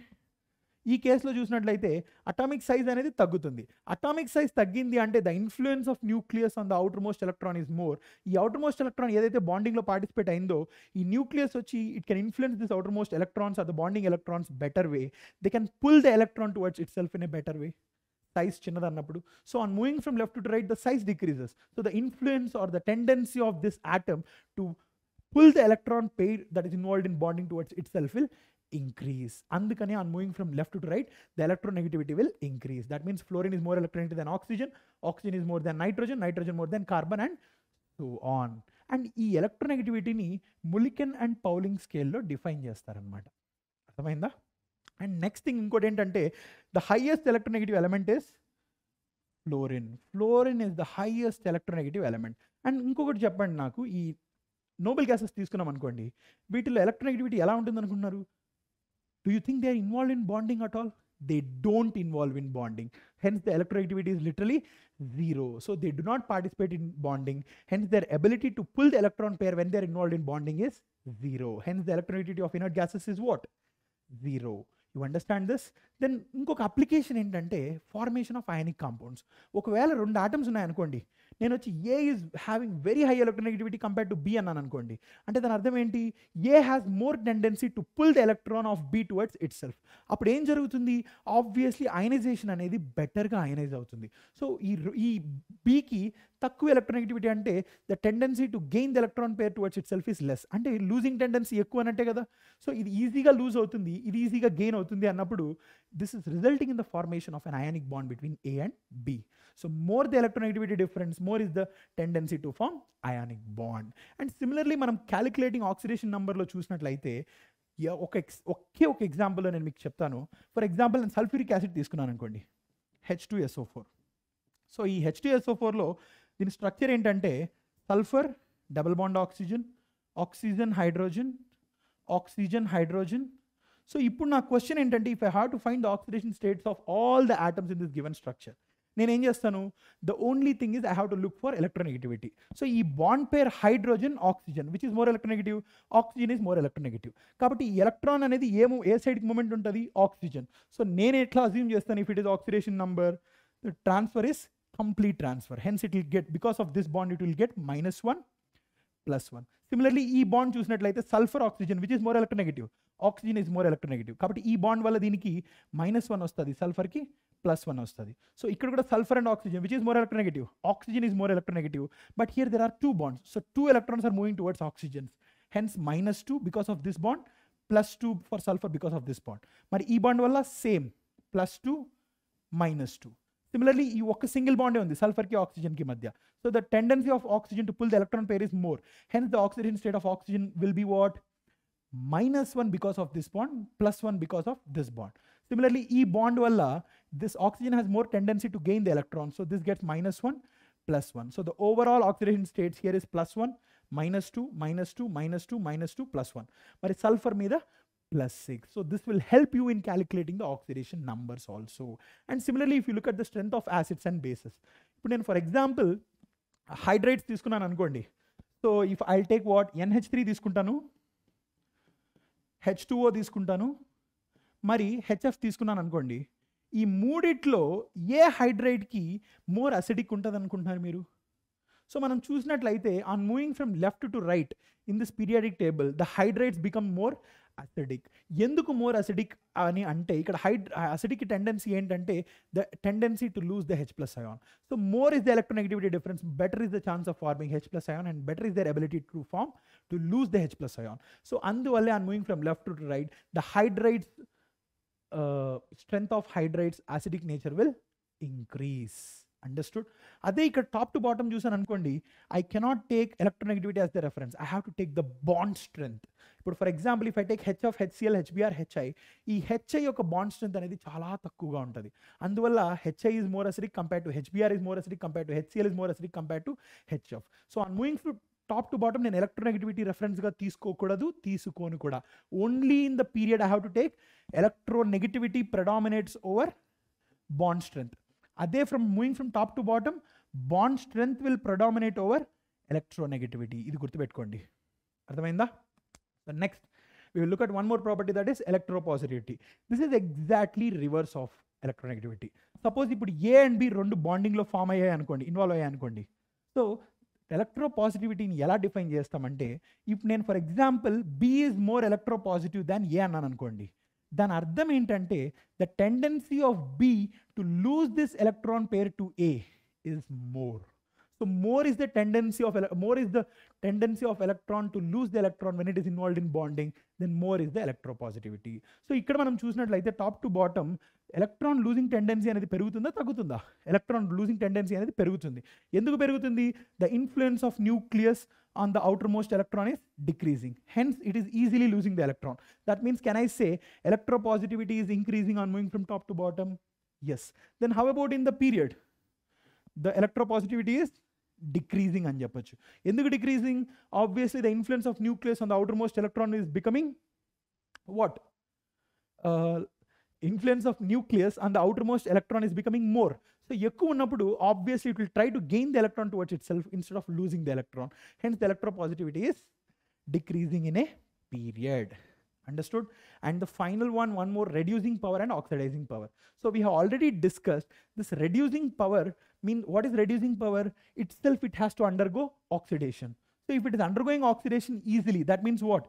ఈ కేసులో చూసినట్లయితే atomic size అనేది తగ్గుతుంది అటామిక్ సైజ్ తగ్గింది అంటే the influence of nucleus on the outer most electron is more ఈ అవుటర్ మోస్ట్ ఎలక్ట్రాన్ ఏదైతే బాండింగ్లో పార్టిసిపేట్ అయిందో ఈ న్యూక్లియస్ వచ్చి it can influence this outer outermost electrons are the bonding electrons better way they can pull the electron towards itself in a better way size చిన్నదన్నప్పుడు so on moving from left to right the size decreases so the influence or the tendency of this atom to pull the electron pair that is involved in bonding towards itself will increase. Andukane on moving from left to right, the electronegativity will increase. That means fluorine is more electronegative than oxygen, oxygen is more than nitrogen, nitrogen more than carbon and so on. అండ్ ఈ ఎలక్ట్రోనెగటివిటీని ములికెన్ and పౌలింగ్ స్కేల్లో define చేస్తారనమాట అర్థమైందా and next thing ఇంకోటి ఏంటంటే the highest electronegative element is fluorine fluorine is the highest electronegative element and ఇంకొకటి చెప్పండి నాకు ఈ నోబెల్ గ్యాసెస్ తీసుకున్నాం అనుకోండి వీటిలో ఎలక్ట్రానెగిటివిటీ ఎలా ఉంటుంది అనుకున్నారు do you think they are involve in bonding at all they don't involve in bonding hence the electronegativity is literally zero so they do not participate in bonding hence their ability to pull the electron pair when they involve in bonding is zero hence the electronegativity of inert gases is what zero you understand this then ఇంకొక application ఏంటంటే formation of ionic compounds ఒకవేళ రెండు atoms ఉన్నాయనుకోండి నేను వచ్చి A is having very high electronegativity compare to B అన్నాను అనుకోండి అంటే దాని అర్థం ఏంటి A has more tendency to pull the electron of B towards itself అప్పుడు ఏం జరుగుతుంది ఆబ్వియస్లీ అయనైజేషన్ అనేది బెటర్గా అయనైజ్ అవుతుంది సో ఈ ఈ బీకి తక్కువ ఎలక్ట్రోనెగిటివిటీ అంటే the tendency to gain the electron pair towards itself is less అంటే లూజింగ్ టెండెన్సీ ఎక్కువ అన్నట్టే కదా సో ఇది ఈజీగా లూజ్ అవుతుంది ఇది ఈజీగా గెయిన్ అవుతుంది అన్నప్పుడు this is resulting in the formation of an ionic bond between A and B so more the electronegativity difference more more is the tendency to form ionic bond and similarly మనం calculating oxidation నెంబర్లో చూసినట్లయితే ఒక X ఒకే ఒక ఎగ్జాంపుల్లో నేను మీకు చెప్తాను for example నేను sulphuric acid తీసుకున్నాను అనుకోండి H two S O four so ఈ హెచ్ టు ఎస్ఓ ఫోర్లో దీని స్ట్రక్చర్ ఏంటంటే sulphur double bond oxygen oxygen hydrogen oxygen hydrogen so ఇప్పుడు నా క్వశ్చన్ ఏంటంటే if I have to find the oxidation states of all the atoms in this given structure నేనేం చేస్తాను the only thing is I have to look for electronegativity so ఈ bond pair hydrogen oxygen which is more electronegative oxygen is more electronegative కాబట్టి ఈ electron అనేది ఏ ఏ సైడ్కి moment ఉంటుంది oxygen so నేను ఎట్లా అజ్యూమ్ చేస్తాను if it is oxidation number transfer is complete transfer hence it will get because of this bond it will get minus one plus one similarly ఈ bond చూసినట్లయితే sulphur oxygen which is more electronegative oxygen is more electronegative కాబట్టి ఈ bond వల్ల దీనికి minus one వస్తుంది సల్ఫర్కి plus one వస్తుంది so ఇక్కడ కూడా sulphur and oxygen which is more electronegative oxygen is more electronegative but here there are two bonds so two electrons are moving towards oxygen hence minus two because of this bond plus two for sulphur because of this bond మరి ఈ bond వల్ల same plus two minus two similarly ఈ ఒక్క single బాండే ఉంది సల్ఫర్కి ఆక్సిజన్కి మధ్య so the tendency of oxygen to pull the electron pair is more hence the oxygen state of oxygen will be what minus one because of this bond plus one because of this bond Similarly, E bond valla, this oxygen has more tendency to gain the electron So this gets minus 1, plus 1. So the overall oxidation states here is plus 1, minus 2, minus 2, minus 2, minus 2, plus 1. But sulfur me the plus 6. So this will help you in calculating the oxidation numbers also. And similarly, if you look at the strength of acids and bases. But then for example, hydrates తీసుకున్నాను అనుకోండి so if I take what N H three తీసుకుంటాను H two O తీసుకుంటాను మరి HF తీసుకున్నాను అనుకోండి ఈ మూడిట్లో ఏ హైడ్రైట్కి more acidic ఉంటుంది అనుకుంటున్నారు మీరు సో మనం చూసినట్లయితే on moving from left to right in this periodic table the hydrides become more acidic ఎందుకు మోర్ అసిడిక్ అని అంటే ఇక్కడ హైడ్ అసిడిక్ టెండెన్సీ ఏంటంటే the tendency to lose the H plus ion so more is the electronegativity difference better is the chance of forming H plus ion and better is their ability to form to lose the H plus ion so అందువల్లే on moving from left to right the hydrides strength of hydrides acidic nature will increase understood అదే ఇక్కడ top to bottom చూసాను అనుకోండి I cannot take electronegativity as the reference I have to take the bond strength ఇప్పుడు for example if I take H of HCl HBr HI ఈ HI యొక్క bond strength అనేది చాలా తక్కువగా ఉంటుంది అందువల్ల HI is more acidic compare to HBr is more acidic compare to HCl is more acidic compare to HF so on moving to top to bottom నేను electronegativity రెఫరెన్స్గా తీసుకోకూడదు తీసుకోను కూడా only in the period I have to take electronegativity predominates over bond strength అదే from moving from top to bottom bond strength will predominate over electronegativity ఇది గుర్తుపెట్టుకోండి అర్థమైందా next will look at one more property that is electropositivity this is exactly reverse of electronegativity suppose ఇప్పుడు A and B రెండు బాండింగ్లో form అయ్యాయి అనుకోండి involve అయ్యాయి అనుకోండి so electro పాజిటివిటీని ఎలా డిఫైన్ చేస్తామంటే ఇప్పుడు నేను for example B is more electropositive than A అన్నాను అనుకోండి దాని అర్థం ఏంటంటే the tendency of B to lose this electron pair to A is more So more is the tendency of more is the tendency of electron to lose the electron when it is involved in bonding, then more is the electropositivity. So ఇక్కడ మనం చూసినట్లయితే top to bottom electron losing tendency అనేది పెరుగుతుందా తగ్గుతుందా electron losing tendency అనేది పెరుగుతుంది ఎందుకు పెరుగుతుంది the influence of nucleus on the outer most electron is decreasing hence it is easily losing the electron that means can I say electropositivity is increasing on moving from top to bottom yes then how about in the period the electropositivity is decreasing అని చెప్పొచ్చు ఎందుకు decreasing obviously the influence of nucleus on the outer most electron is becoming what influence of nucleus and the outer most electron is becoming more so ఎక్కువ ఉన్నప్పుడు obviously it will try to gain the electron towards itself instead of losing the electron hence the electropositivity is decreasing in a period Understood? And the final one, one more reducing power and oxidizing power. So we have already discussed this reducing power mean what is reducing power? Itself it has to undergo oxidation. So if it is undergoing oxidation easily, that means what?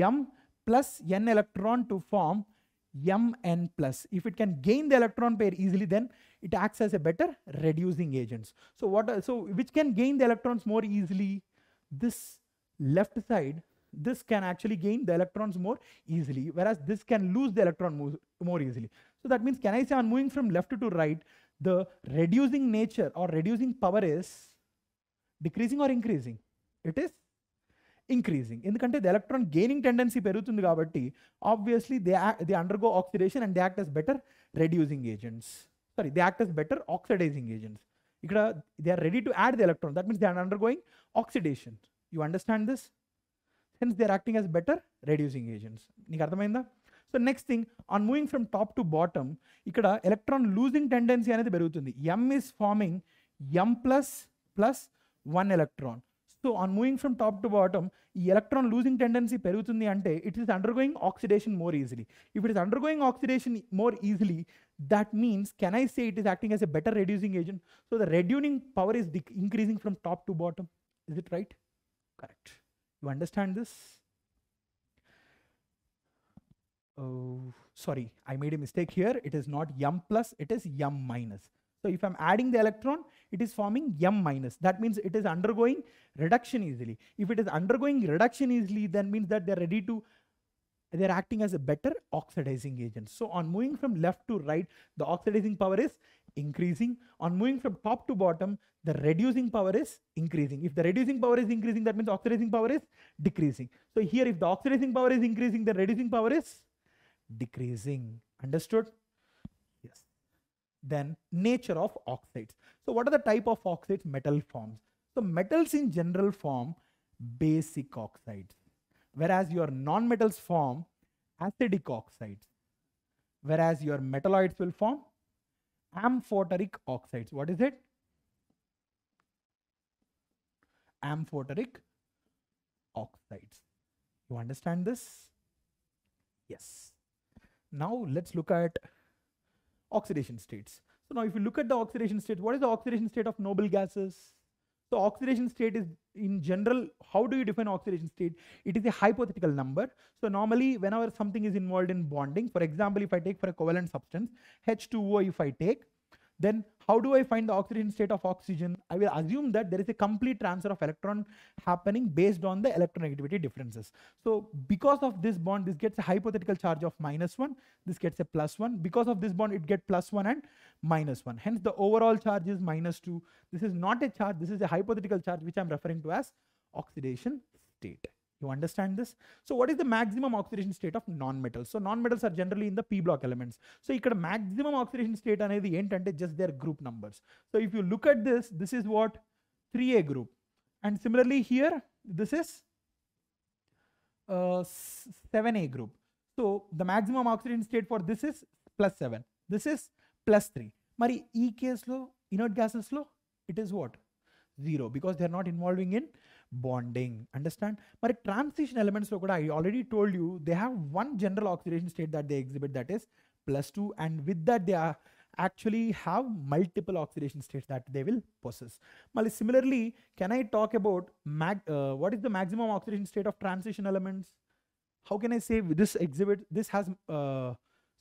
M plus N electron to form Mn plus. If it can gain the electron pair easily, then it acts as a better reducing agent. So what? So which can gain the electrons more easily? This left side this can actually gain the electrons more easily, whereas this can lose the electron more easily. So that means, can I say I'm moving from left to right, the reducing nature or reducing power is decreasing or increasing? It is increasing. In the country, the electron gaining tendency, per unit obviously they, act, they undergo oxidation and they act as better reducing agents. Sorry, they act as better oxidizing agents. They are ready to add the electron. That means they are undergoing oxidation. You understand this? Since they are acting as better reducing agents నీకు అర్థమైందా so next thing on moving from top to bottom ఇక్కడ electron losing tendency అనేది పెరుగుతుంది M is forming M plus plus one electron so on moving from top to bottom ఈ electron losing tendency పెరుగుతుంది అంటే it is undergoing oxidation more easily if it is undergoing oxidation more easily that means can I say it is acting as a better reducing agent so the reducing power is increasing from top to bottom is it right correct You understand this? Oh, sorry, I made a mistake here. It is not yum plus, it is yum minus. So if I'm adding the electron, it is forming yum minus. That means it is undergoing reduction easily. If it is undergoing reduction easily, then means that they're ready to they're acting as a better oxidizing agent. So on moving from left to right, the oxidizing power is increasing on moving from top to bottom the reducing power is increasing if the reducing power is increasing that means oxidizing power is decreasing so here if the oxidizing power is increasing the reducing power is decreasing understood yes then nature of oxides so what are the type of oxides metal forms so metals in general form basic oxides whereas your non-metals form acidic oxides whereas your metalloids will form amphoteric oxides. What is it? Amphoteric oxides. You understand this? Yes. Now let's look at oxidation states. So now if you look at the oxidation state, what is the oxidation state of noble gases? So oxidation state is in general, how do you define oxidation state? It is a hypothetical number. So normally whenever something is involved in bonding, for example, if I take for a covalent substance, H2O if I take, then how do I find the oxygen state of oxygen? I will assume that there is a complete transfer of electron happening based on the electronegativity differences. So because of this bond, this gets a hypothetical charge of minus one, this gets a plus one. Because of this bond, it gets plus one and minus one. Hence the overall charge is minus two. This is not a charge, this is a hypothetical charge which I'm referring to as oxidation state. You understand this? So what is the maximum oxidation state of non-metals? So non-metals are generally in the p block elements. So ఇక్కడ maximum oxidation state the end and just their group numbers. So if you look at this, this is what 3a group. And similarly here, this is uh, 7a group. So the maximum oxidation state for this is plus 7. This is plus 3. e case low, inert gases low, it is what, zero because they are not involving in bonding. Understand? But transition elements, I already told you, they have one general oxidation state that they exhibit that is plus 2 and with that they actually have multiple oxidation states that they will possess. similarly, can I talk about uh, what is the maximum oxidation state of transition elements? How can I say this exhibit, this has, uh,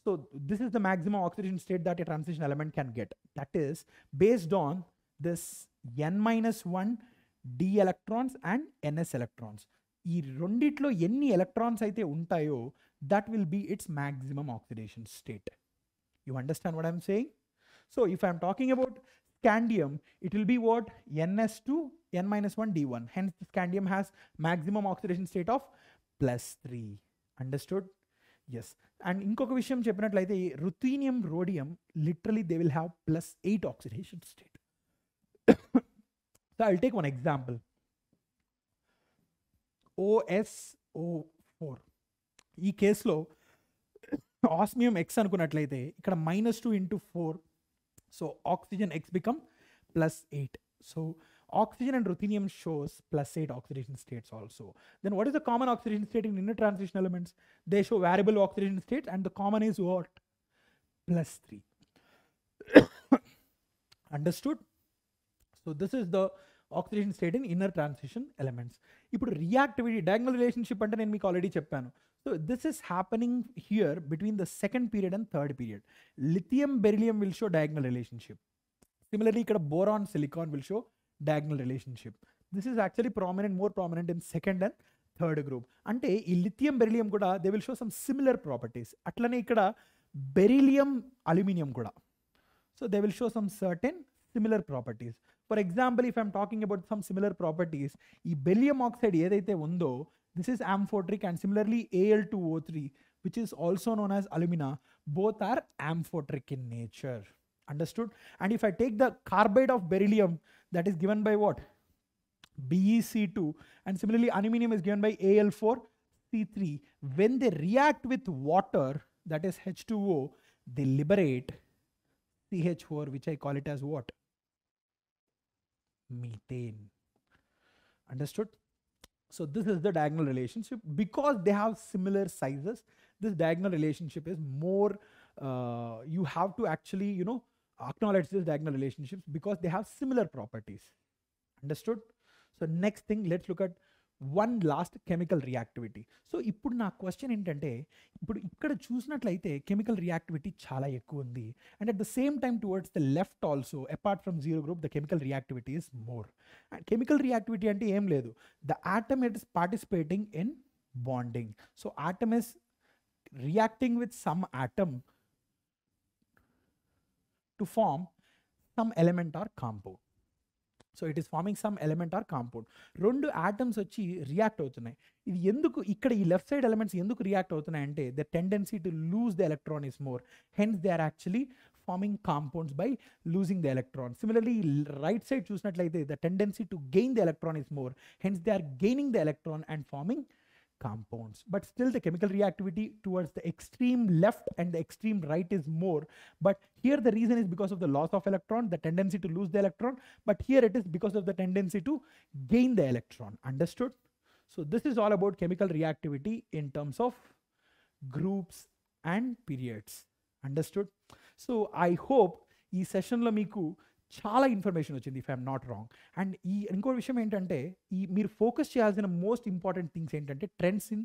so this is the maximum oxidation state that a transition element can get. That is based on this n minus 1 d electrons and ns electrons ఈ రెండిట్లో ఎన్ని electrons అయితే ఉంటాయో that will be its maximum oxidation state you understand what I'm saying so if I'm talking about will be what ns two N minus one D one hence the scandium has maximum oxidation state of plus three understood yes and ఇంకొక విషయం చెప్పినట్లయితే ruthenium rhodium literally they will have plus eight oxidation state So I'll take one example. OSO4. ఈ కేసులో osmium X అనుకున్నట్లయితే ఇక్కడ minus two minus two into four. So oxygen X plus plus eight. So oxygen and ruthenium shows plus 8 oxidation states also. Then what is the common oxidation state in inner transition elements? They show variable oxidation states and the common is what? Plus 3. Understood? So this is the oxidation state in inner transition elements ఇప్పుడు reactivity diagonal relationship అంటే నేను మీకు already చెప్పాను so this is happening here between the second period and third period lithium beryllium will show diagonal relationship similarly ఇక్కడ boron silicon will show diagonal relationship this is actually prominent more prominent in second and third group అంటే ఈ lithium beryllium కూడా they will show some similar properties అట్లనే ఇక్కడ beryllium aluminium కూడా so they will show some certain similar properties for example if I'm talking about some similar properties ఈ beryllium oxide ఏదైతే ఉందో this is amphoteric and similarly AL two O three which is also known as alumina both are amphoteric in nature understood and if I take the carbide of beryllium that is given by what BEC2 and similarly aluminium is given by AL4C3. When they react with water that is H2O, they liberate CH4 which I call it as what? methane. Understood? So this is the diagonal relationship. Because they have similar sizes, this diagonal relationship is more, uh, you have to actually, you know, acknowledge this diagonal relationships because they have similar properties. Understood? So next thing, let's look at one last chemical reactivity so ఇప్పుడు నా question ఏంటంటే ఇప్పుడు ఇక్కడ చూసినట్లయితే chemical reactivity చాలా ఎక్కువ ఉంది and at the same time towards the left also apart from zero group the chemical reactivity is more and chemical reactivity అంటే ఏం లేదు the atom it is participating in bonding so atom is reacting with some atom to form some element or compound so it is forming some element or compound రెండు atoms వచ్చి react అవుతున్నాయి ఇది ఎందుకు ఇక్కడ ఈ లెఫ్ట్ సైడ్ ఎలిమెంట్స్ ఎందుకు react అవుతున్నాయి అంటే the tendency to lose the electron is more hence they are actually forming compounds by losing the electron similarly right side చూసినట్లయితే the tendency to gain the electron is more hence they are gaining the electron and forming compounds. But still the chemical reactivity towards the extreme left and the extreme right is more. But here the reason is because of the loss of electron, the tendency to lose the electron. But here it is because of the tendency to gain the electron. Understood? So this is all about chemical reactivity in terms of groups and periods. Understood? So I hope this session సెషన్లో మీకు చాలా information వచ్చింది if I'm not wrong and ఈ ఇంకో విషయం ఏంటంటే ఈ మీరు ఫోకస్ చేయాల్సిన మోస్ట్ ఇంపార్టెంట్ థింగ్స్ ఏంటంటే ట్రెండ్స్ ఇన్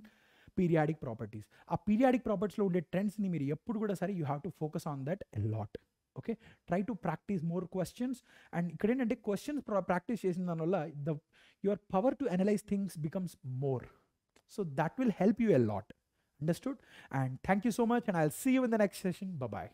పీరియాడిక్ ప్రాపర్టీస్ ఆ పీరియాడిక్ ప్రాపర్టీస్లో ఉండే ట్రెండ్స్ని మీరు ఎప్పుడు కూడా సరే you have to focus on that lot okay try to practice more questions and ఇక్కడ ఏంటంటే క్వశ్చన్స్ ప్రాక్టీస్ చేసిన దానివల్ల the your power to analyse things becomes more so that will help you a lot understood and thank you so much and I see you in the next session bye